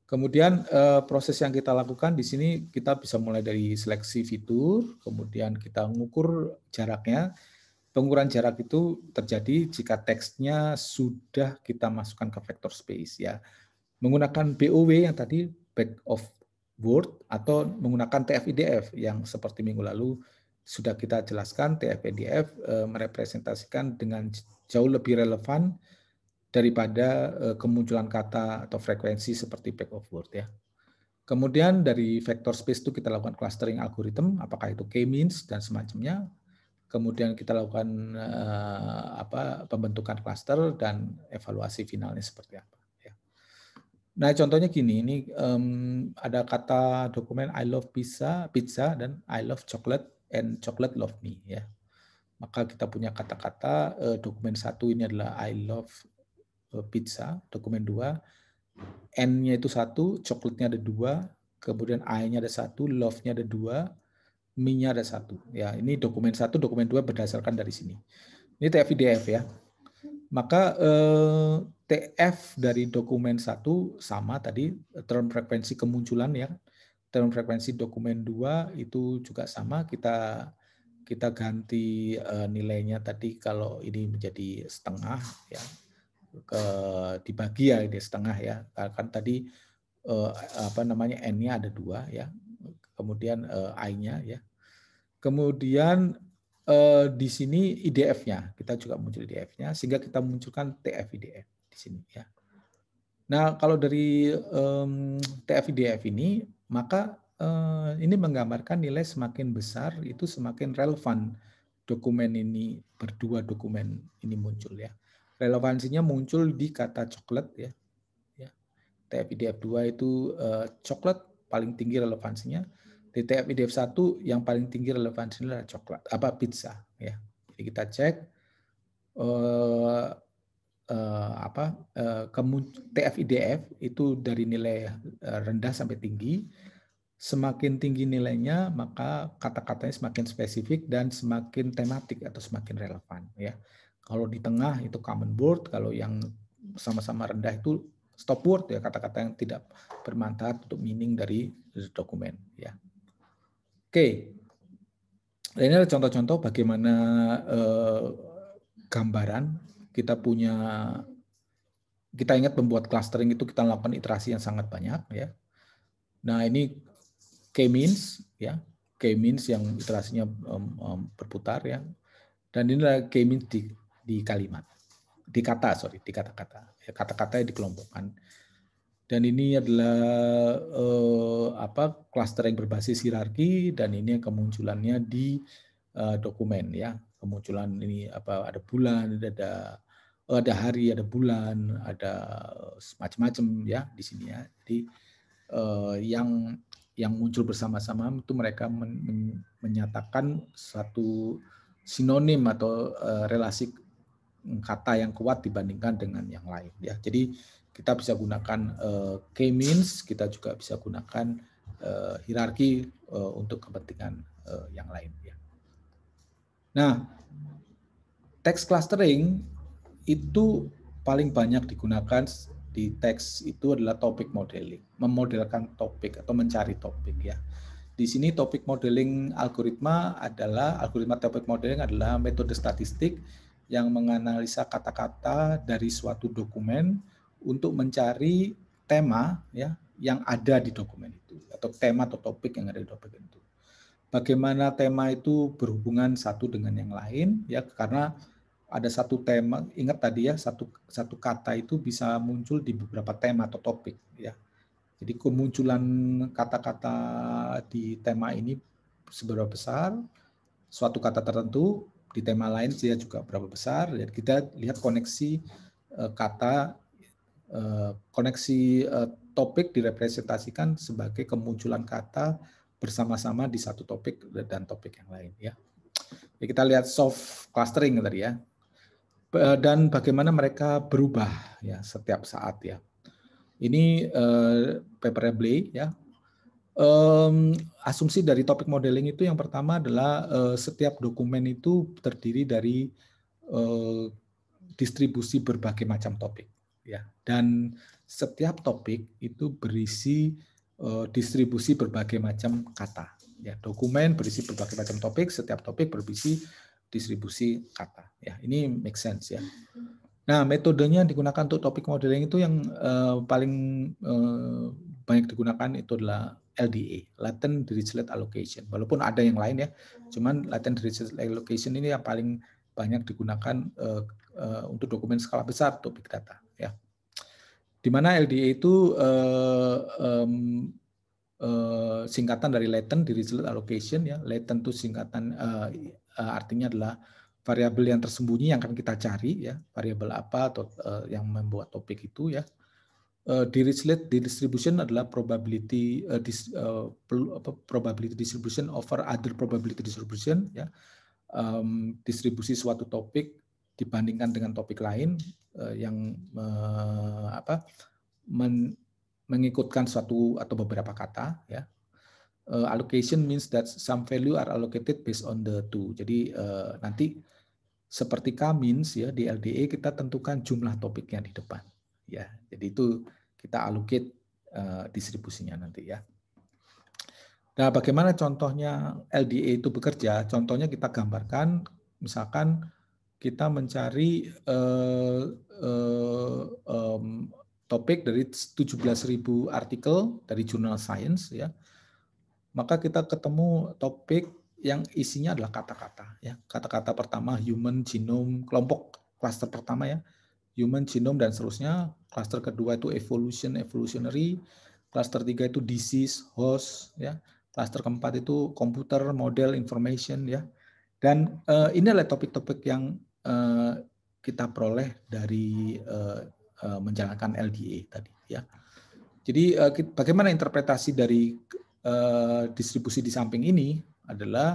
Kemudian eh, proses yang kita lakukan di sini kita bisa mulai dari seleksi fitur, kemudian kita mengukur jaraknya. Pengukuran jarak itu terjadi jika teksnya sudah kita masukkan ke vector space ya. Menggunakan BOW yang tadi back of word atau menggunakan TF-IDF yang seperti minggu lalu sudah kita jelaskan TF-IDF eh, merepresentasikan dengan jauh lebih relevan daripada eh, kemunculan kata atau frekuensi seperti back of word ya. Kemudian dari vector space itu kita lakukan clustering algorithm, apakah itu k-means dan semacamnya. Kemudian kita lakukan eh, apa pembentukan cluster dan evaluasi finalnya seperti apa. Ya. Nah contohnya gini, ini um, ada kata dokumen I love pizza, pizza dan I love chocolate and chocolate love me ya. Maka kita punya kata-kata eh, dokumen satu ini adalah I love Eh, pizza, dokumen 2. N-nya itu satu, coklatnya ada dua, kemudian I-nya ada satu, love-nya ada dua, mi-nya ada satu. Ya, ini dokumen satu, dokumen dua berdasarkan dari sini. Ini TFIDF ya. Maka eh, TF dari dokumen satu sama tadi term frekuensi kemunculan ya. Term frekuensi dokumen dua itu juga sama kita kita ganti eh, nilainya tadi kalau ini menjadi setengah ya ke eh, dibagi ya di setengah ya kan tadi eh, apa namanya n-nya ada dua ya kemudian eh, i-nya ya kemudian eh, di sini idf-nya kita juga muncul idf-nya sehingga kita munculkan tf idf di sini ya nah kalau dari eh, tf idf ini maka eh, ini menggambarkan nilai semakin besar itu semakin relevan dokumen ini berdua dokumen ini muncul ya relevansinya muncul di kata coklat ya. ya. TF-IDF2 itu uh, coklat paling tinggi relevansinya. Di TF-IDF1 yang paling tinggi relevansinya adalah coklat, apa pizza ya. Jadi kita cek eh, uh, apa eh, TF-IDF itu dari nilai eh, rendah sampai tinggi. Semakin tinggi nilainya, maka kata-katanya semakin spesifik dan semakin tematik atau semakin relevan ya kalau di tengah itu common board, kalau yang sama-sama rendah itu stop word ya kata-kata yang tidak bermanfaat untuk meaning dari dokumen ya. Oke. Ini adalah contoh-contoh bagaimana eh, gambaran kita punya kita ingat membuat clustering itu kita lakukan iterasi yang sangat banyak ya. Nah, ini k-means ya. K-means yang iterasinya um, um, berputar ya. Dan ini adalah k-means di di kalimat, di kata, sorry, di kata-kata, ya, kata-kata yang dikelompokkan. Dan ini adalah eh, apa klaster yang berbasis hierarki dan ini kemunculannya di eh, dokumen ya, kemunculan ini apa ada bulan, ada ada hari, ada bulan, ada macam-macam ya di sini ya. Jadi eh, yang yang muncul bersama-sama itu mereka men, men, menyatakan satu sinonim atau eh, relasi kata yang kuat dibandingkan dengan yang lain ya. Jadi kita bisa gunakan uh, k-means, kita juga bisa gunakan uh, hierarki uh, untuk kepentingan uh, yang lain ya. Nah, text clustering itu paling banyak digunakan di teks itu adalah topik modeling, memodelkan topik atau mencari topik ya. Di sini topic modeling algoritma adalah algoritma topik modeling adalah metode statistik yang menganalisa kata-kata dari suatu dokumen untuk mencari tema ya yang ada di dokumen itu atau tema atau topik yang ada di dokumen itu. Bagaimana tema itu berhubungan satu dengan yang lain ya karena ada satu tema ingat tadi ya satu satu kata itu bisa muncul di beberapa tema atau topik ya. Jadi kemunculan kata-kata di tema ini seberapa besar suatu kata tertentu di tema lain dia juga berapa besar dan kita lihat koneksi eh, kata eh, koneksi eh, topik direpresentasikan sebagai kemunculan kata bersama-sama di satu topik dan topik yang lain ya. Jadi kita lihat soft clustering tadi ya. Dan bagaimana mereka berubah ya setiap saat ya. Ini paper Blay ya Um, asumsi dari topik modeling itu yang pertama adalah uh, setiap dokumen itu terdiri dari uh, distribusi berbagai macam topik, ya. Dan setiap topik itu berisi uh, distribusi berbagai macam kata, ya. Dokumen berisi berbagai macam topik, setiap topik berisi distribusi kata, ya. Ini make sense, ya. Nah, metodenya yang digunakan untuk topik modeling itu yang uh, paling uh, banyak digunakan itu adalah LDA, latent dirichlet allocation. Walaupun ada yang lain ya, cuman latent dirichlet allocation ini yang paling banyak digunakan uh, uh, untuk dokumen skala besar untuk big data ya. Di mana LDA itu uh, um, uh, singkatan dari latent dirichlet allocation ya. Latent itu singkatan uh, uh, artinya adalah variabel yang tersembunyi yang akan kita cari ya variabel apa atau uh, yang membuat topik itu ya uh, eh, Dirichlet distribution adalah probability uh, dis, uh, probability distribution over other probability distribution ya. Um, distribusi suatu topik dibandingkan dengan topik lain uh, yang uh, apa men, mengikutkan suatu atau beberapa kata ya. Uh, allocation means that some value are allocated based on the two. Jadi uh, nanti seperti k means ya di LDE kita tentukan jumlah topiknya di depan ya. Jadi itu kita alukit eh, distribusinya nanti ya. Nah, bagaimana contohnya LDA itu bekerja? Contohnya kita gambarkan misalkan kita mencari uh, uh, um, topik dari 17.000 artikel dari jurnal science ya. Maka kita ketemu topik yang isinya adalah kata-kata ya. Kata-kata pertama human genome kelompok klaster pertama ya human genome dan seterusnya. Cluster kedua itu evolution, evolutionary. Cluster tiga itu disease, host, ya. Cluster keempat itu komputer, model, information, ya. Dan uh, ini adalah topik-topik yang uh, kita peroleh dari uh, uh, menjalankan LDA tadi, ya. Jadi uh, bagaimana interpretasi dari uh, distribusi di samping ini adalah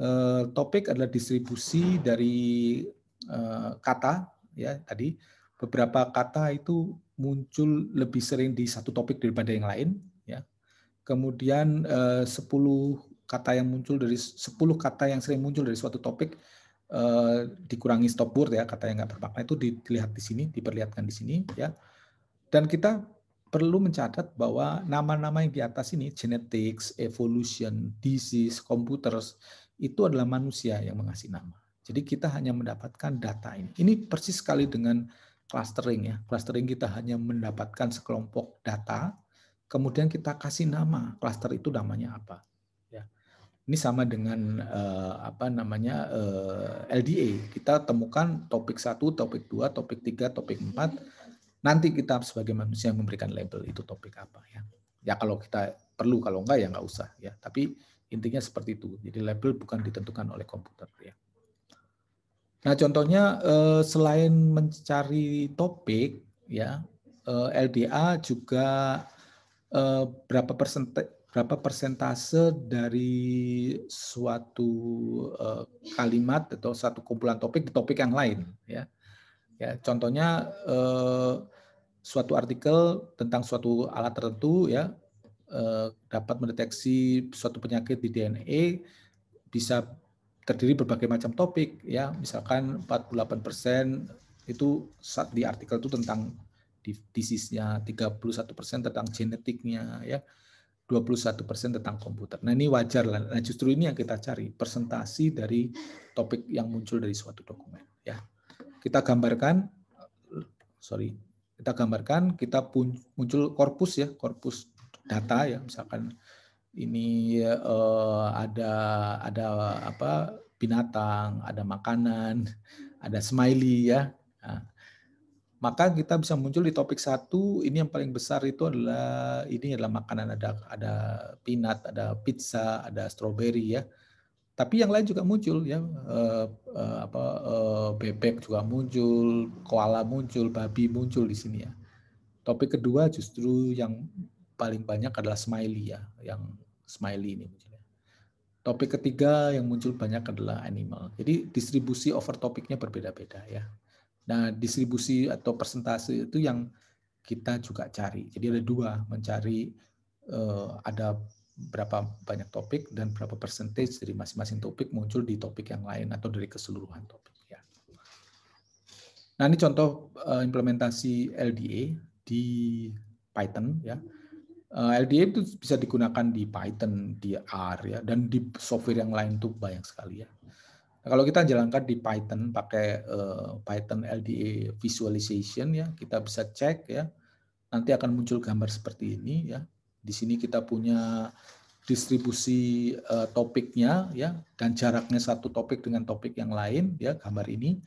uh, topik adalah distribusi dari uh, kata ya tadi beberapa kata itu muncul lebih sering di satu topik daripada yang lain ya kemudian eh, 10 kata yang muncul dari 10 kata yang sering muncul dari suatu topik eh, dikurangi stop word ya kata yang nggak bermakna itu dilihat di sini diperlihatkan di sini ya dan kita perlu mencatat bahwa nama-nama yang di atas ini genetics, evolution, disease, computers itu adalah manusia yang mengasih nama jadi kita hanya mendapatkan data ini. Ini persis sekali dengan clustering ya. Clustering kita hanya mendapatkan sekelompok data, kemudian kita kasih nama cluster itu namanya apa. Ya. Ini sama dengan eh, apa namanya eh, LDA. Kita temukan topik satu, topik 2, topik 3, topik 4. Nanti kita sebagai manusia memberikan label itu topik apa ya. Ya kalau kita perlu, kalau enggak ya enggak usah ya. Tapi intinya seperti itu. Jadi label bukan ditentukan oleh komputer ya. Nah, contohnya eh, selain mencari topik, ya eh, LDA juga eh, berapa berapa persentase dari suatu kalimat atau satu kumpulan topik di topik yang lain, ya. Ya, contohnya suatu artikel tentang suatu alat tertentu, ya dapat mendeteksi suatu penyakit di DNA bisa terdiri berbagai macam topik ya misalkan 48% itu saat di artikel itu tentang disease-nya, persen tentang genetiknya ya. 21% tentang komputer. Nah, ini wajar lah. Nah, justru ini yang kita cari, presentasi dari topik yang muncul dari suatu dokumen, ya. Kita gambarkan sorry, kita gambarkan kita muncul korpus ya, korpus data ya, misalkan ini uh, ada ada apa binatang, ada makanan, <laughs> ada smiley ya. Nah, maka kita bisa muncul di topik satu ini yang paling besar itu adalah ini adalah makanan ada ada peanut ada pizza ada strawberry ya tapi yang lain juga muncul ya uh, uh, apa uh, bebek juga muncul koala muncul babi muncul di sini ya topik kedua justru yang paling banyak adalah smiley ya, yang smiley ini munculnya. Topik ketiga yang muncul banyak adalah animal. Jadi distribusi over topiknya berbeda-beda ya. Nah, distribusi atau persentase itu yang kita juga cari. Jadi ada dua, mencari uh, ada berapa banyak topik dan berapa persentase dari masing-masing topik muncul di topik yang lain atau dari keseluruhan topik ya. Nah, ini contoh eh, implementasi LDA di Python ya. Eh, LDA itu bisa digunakan di Python, di R ya, dan di software yang lain tuh banyak sekali ya. Nah, kalau kita jalankan di Python pakai uh, Python LDA visualization ya, kita bisa cek ya. Nanti akan muncul gambar seperti ini ya. Di sini kita punya distribusi uh, topiknya ya dan jaraknya satu topik dengan topik yang lain ya gambar ini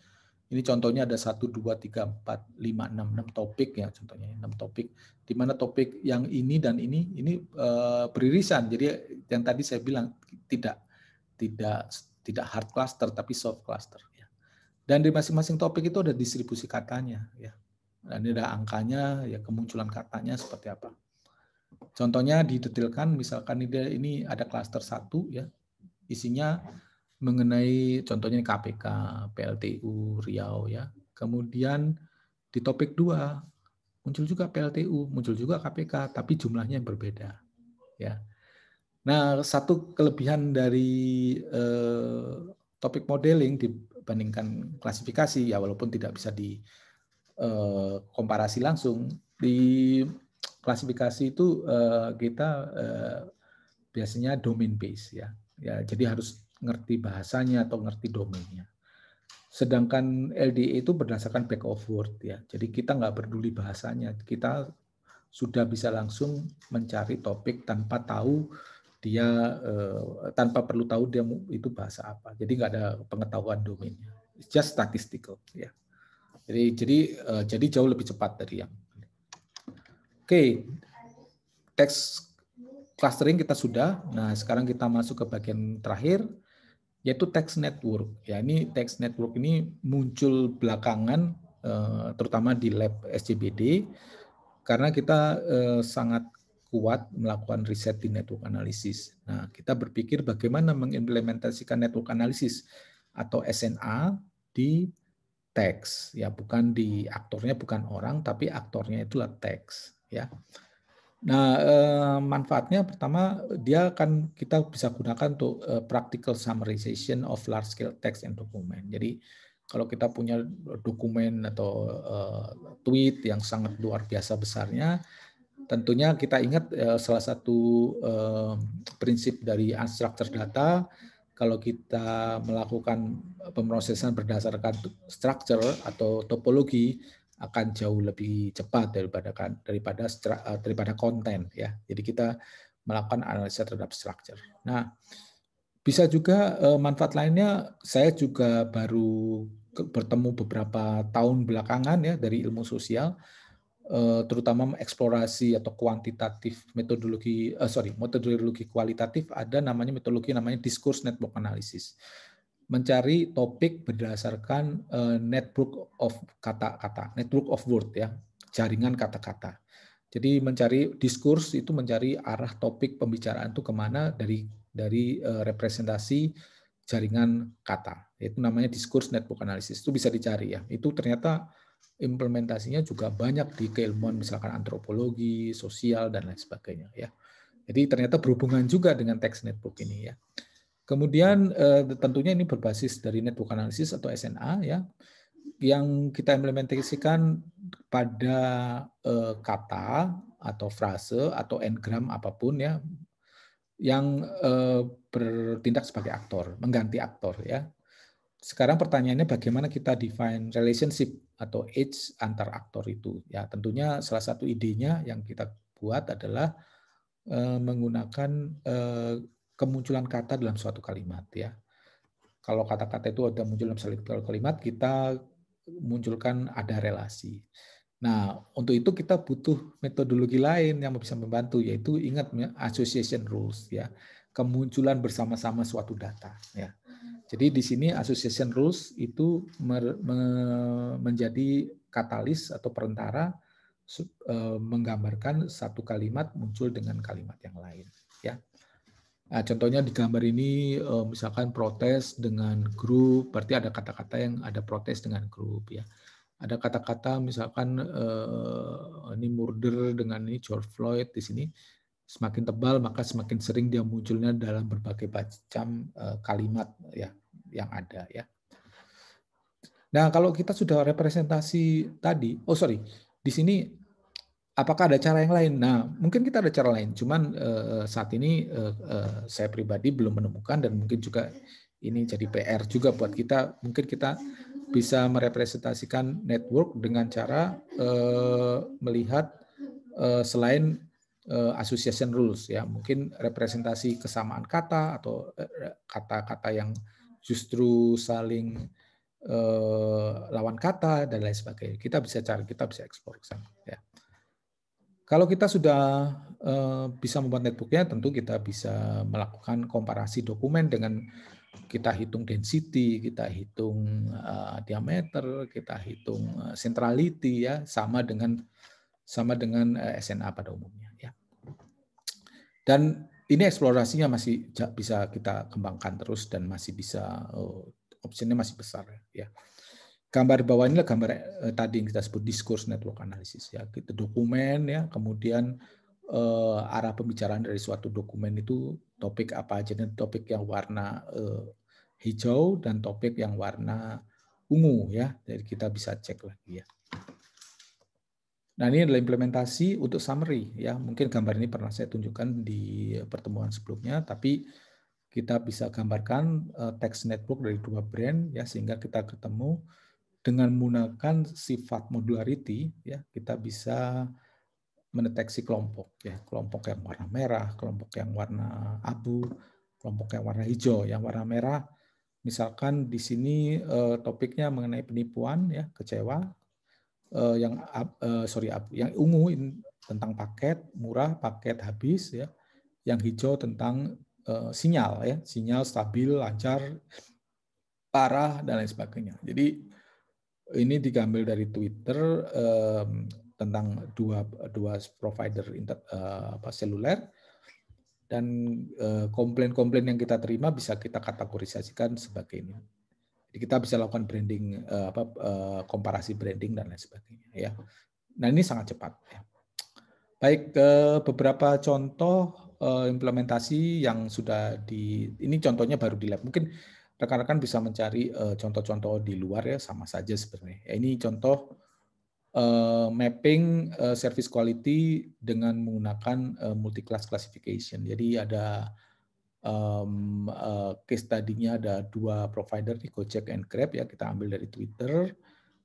ini contohnya ada 1, 2, 3, 4, 5, 6, 6 topik ya contohnya, 6 topik. Di mana topik yang ini dan ini, ini uh, beririsan. Jadi yang tadi saya bilang tidak tidak tidak hard cluster tapi soft cluster. Ya. Dan di masing-masing topik itu ada distribusi katanya. ya Dan ada angkanya, ya kemunculan katanya seperti apa. Contohnya didetilkan, misalkan ini ada cluster satu ya, isinya mengenai contohnya KPK, PLTU, Riau ya. Kemudian di topik 2 muncul juga PLTU, muncul juga KPK, tapi jumlahnya yang berbeda ya. Nah, satu kelebihan dari eh, topik modeling dibandingkan klasifikasi ya walaupun tidak bisa di eh, komparasi langsung di klasifikasi itu eh, kita eh, biasanya domain base ya. Ya, jadi harus ngerti bahasanya atau ngerti domainnya. Sedangkan LDA e itu berdasarkan back of word ya. Jadi kita nggak peduli bahasanya, kita sudah bisa langsung mencari topik tanpa tahu dia eh, tanpa perlu tahu dia itu bahasa apa. Jadi nggak ada pengetahuan domainnya. It's just statistical ya. Jadi jadi eh, jadi jauh lebih cepat dari yang. Oke. Okay. Teks clustering kita sudah. Nah, sekarang kita masuk ke bagian terakhir yaitu text network. Ya, ini text network ini muncul belakangan eh, terutama di lab SCBD karena kita eh, sangat kuat melakukan riset di network analysis. Nah, kita berpikir bagaimana mengimplementasikan network analysis atau SNA di teks ya bukan di aktornya bukan orang tapi aktornya itulah teks ya Nah, eh, manfaatnya pertama dia akan kita bisa gunakan untuk eh, practical summarization of large scale text and document. Jadi kalau kita punya dokumen atau eh, tweet yang sangat luar biasa besarnya, tentunya kita ingat salah satu prinsip dari unstructured data kalau kita melakukan pemrosesan berdasarkan structure atau topologi akan jauh lebih cepat daripada kan, daripada eh, daripada konten ya. Jadi kita melakukan analisa terhadap structure. Nah, bisa juga eh, manfaat lainnya saya juga baru bertemu beberapa tahun belakangan ya dari ilmu sosial eh, terutama eksplorasi atau kuantitatif metodologi uh, sorry metodologi kualitatif ada namanya metodologi namanya diskurs network analysis mencari topik berdasarkan eh, network of kata-kata, network of word ya, jaringan kata-kata. Jadi mencari diskurs itu mencari arah topik pembicaraan itu kemana dari dari eh, representasi jaringan kata. Itu namanya diskurs network analysis. Itu bisa dicari ya. Itu ternyata implementasinya juga banyak di keilmuan misalkan antropologi, sosial dan lain sebagainya ya. Jadi ternyata berhubungan juga dengan teks network ini ya. Kemudian eh, tentunya ini berbasis dari network analysis atau SNA ya yang kita implementasikan pada eh, kata atau frase atau engram apapun ya yang eh, bertindak sebagai aktor, mengganti aktor ya. Sekarang pertanyaannya bagaimana kita define relationship atau age antar aktor itu ya. Tentunya salah satu idenya yang kita buat adalah eh, menggunakan eh, kemunculan kata dalam suatu kalimat ya. Kalau kata-kata itu ada muncul dalam satu kalimat, kita munculkan ada relasi. Nah, untuk itu kita butuh metodologi lain yang bisa membantu yaitu ingat association rules ya. Kemunculan bersama-sama suatu data ya. Jadi di sini association rules itu menjadi katalis atau perantara eh, menggambarkan satu kalimat muncul dengan kalimat yang lain. Nah, contohnya di gambar ini eh, misalkan protes dengan grup, berarti ada kata-kata yang ada protes dengan grup ya. Ada kata-kata misalkan eh, ini murder dengan ini George Floyd di sini semakin tebal maka semakin sering dia munculnya dalam berbagai macam eh, kalimat ya yang ada ya. Nah, kalau kita sudah representasi tadi, oh sorry, di sini apakah ada cara yang lain? Nah, mungkin kita ada cara lain, cuman uh, saat ini uh, uh, saya pribadi belum menemukan dan mungkin juga ini jadi PR juga buat kita. Mungkin kita bisa merepresentasikan network dengan cara uh, melihat uh, selain uh, association rules ya, mungkin representasi kesamaan kata atau kata-kata uh, yang justru saling uh, lawan kata dan lain sebagainya. Kita bisa cari, kita bisa ekspor ke sana ya. Kalau kita sudah eh, bisa membuat netbooknya, tentu kita bisa melakukan komparasi dokumen dengan kita hitung density, kita hitung eh, diameter, kita hitung centrality eh, ya, sama dengan sama dengan SNA pada umumnya ya. Dan ini eksplorasinya masih bisa kita kembangkan terus dan masih bisa oh, opsinya masih besar ya gambar di bawah ini gambar eh, tadi yang kita sebut discourse network analysis ya kita gitu, dokumen ya kemudian eh, arah pembicaraan dari suatu dokumen itu topik apa aja dan topik yang warna eh, hijau dan topik yang warna ungu ya jadi kita bisa cek lagi ya nah ini adalah implementasi untuk summary ya mungkin gambar ini pernah saya tunjukkan di pertemuan sebelumnya tapi kita bisa gambarkan eh, teks network dari dua brand ya sehingga kita ketemu dengan menggunakan sifat modularity ya kita bisa mendeteksi kelompok ya kelompok yang warna merah kelompok yang warna abu kelompok yang warna hijau yang warna merah misalkan di sini eh, topiknya mengenai penipuan ya kecewa eh, yang eh, sorry abu yang ungu in, tentang paket murah paket habis ya yang hijau tentang eh, sinyal ya sinyal stabil lancar parah dan lain sebagainya jadi ini digambil dari Twitter um, tentang dua dua provider inter, uh, apa, seluler dan eh, komplain-komplain uh, yang kita terima bisa kita kategorisasikan sebagai ini. Jadi kita bisa lakukan branding uh, apa uh, komparasi branding dan lain sebagainya ya. Nah, ini sangat cepat ya. Baik, beberapa contoh implementasi yang sudah di ini contohnya baru di lab. Mungkin rekan-rekan bisa mencari eh, contoh-contoh di luar ya sama saja sebenarnya. Ya, ini contoh eh, mapping eh, service quality dengan menggunakan multi class classification. Jadi ada um, uh, case tadinya ada dua provider di Gojek and Grab ya kita ambil dari Twitter.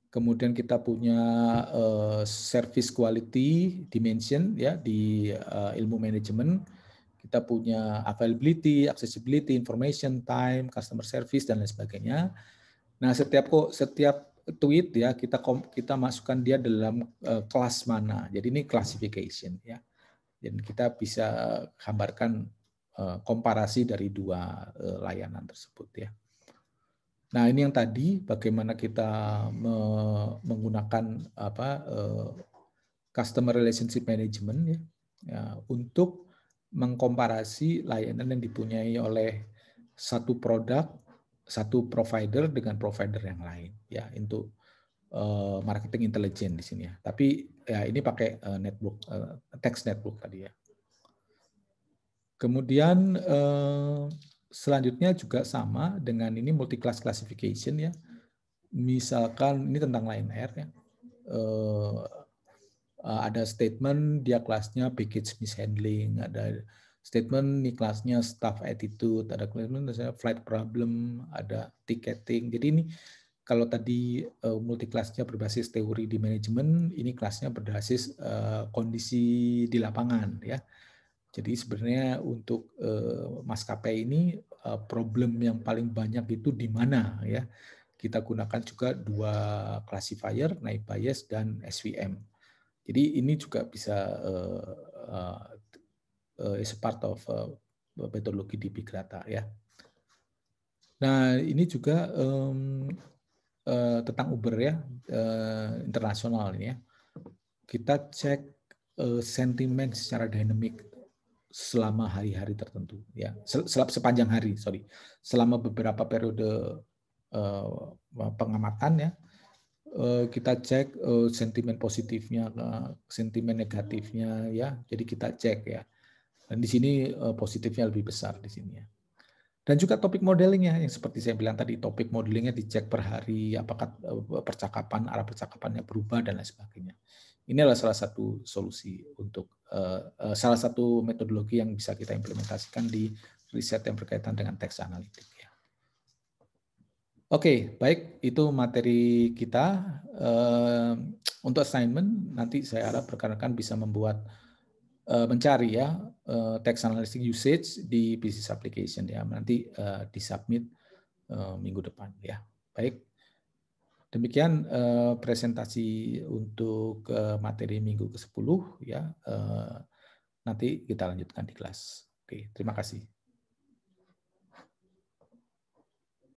Kemudian kita punya uh, service quality dimension ya di uh, ilmu manajemen kita punya availability, accessibility, information, time, customer service dan lain sebagainya. Nah, setiap kok setiap tweet ya kita kita masukkan dia dalam uh, kelas mana. Jadi ini classification ya. Dan kita bisa gambarkan uh, komparasi dari dua uh, layanan tersebut ya. Nah, ini yang tadi bagaimana kita me menggunakan apa uh, customer relationship management ya, ya untuk mengkomparasi layanan yang dipunyai oleh satu produk, satu provider dengan provider yang lain ya untuk uh, marketing intelijen di sini ya. Tapi ya ini pakai uh, eh, network uh, eh, text network tadi ya. Kemudian uh, selanjutnya juga sama dengan ini multi class classification ya. Misalkan ini tentang Lion Air ya. Eh, ada statement dia kelasnya package mishandling, ada statement nih kelasnya staff attitude, ada statement flight problem, ada ticketing. Jadi ini kalau tadi uh, eh, multi kelasnya berbasis teori di manajemen, ini kelasnya berbasis uh, kondisi di lapangan ya. Jadi sebenarnya untuk uh, maskapai ini uh, problem yang paling banyak itu di mana ya. Kita gunakan juga dua classifier, Naive bias dan SVM. Jadi ini juga bisa uh, uh, is part of uh, metodologi di Big Data ya. Nah ini juga um, uh, tentang Uber ya uh, internasional ini ya. Kita cek uh, sentimen secara dinamik selama hari-hari tertentu ya selap sepanjang hari sorry selama beberapa periode uh, pengamatan ya Eh, kita cek eh, sentimen positifnya, sentimen negatifnya ya. Jadi kita cek ya. Dan di sini eh, positifnya lebih besar di sini ya. Dan juga topik modelingnya yang seperti saya bilang tadi topik modelingnya dicek per hari apakah percakapan arah percakapannya berubah dan lain sebagainya. Ini adalah salah satu solusi untuk salah satu metodologi yang bisa kita implementasikan di riset yang berkaitan dengan teks analitik. Oke, baik. Itu materi kita. Untuk assignment, nanti saya harap rekan-rekan bisa membuat eh, mencari ya eh, text analysis usage di business application ya. Nanti eh, disubmit minggu depan ya. Baik. Demikian presentasi untuk materi minggu ke-10 ya. Nanti kita lanjutkan di kelas. Oke, terima kasih.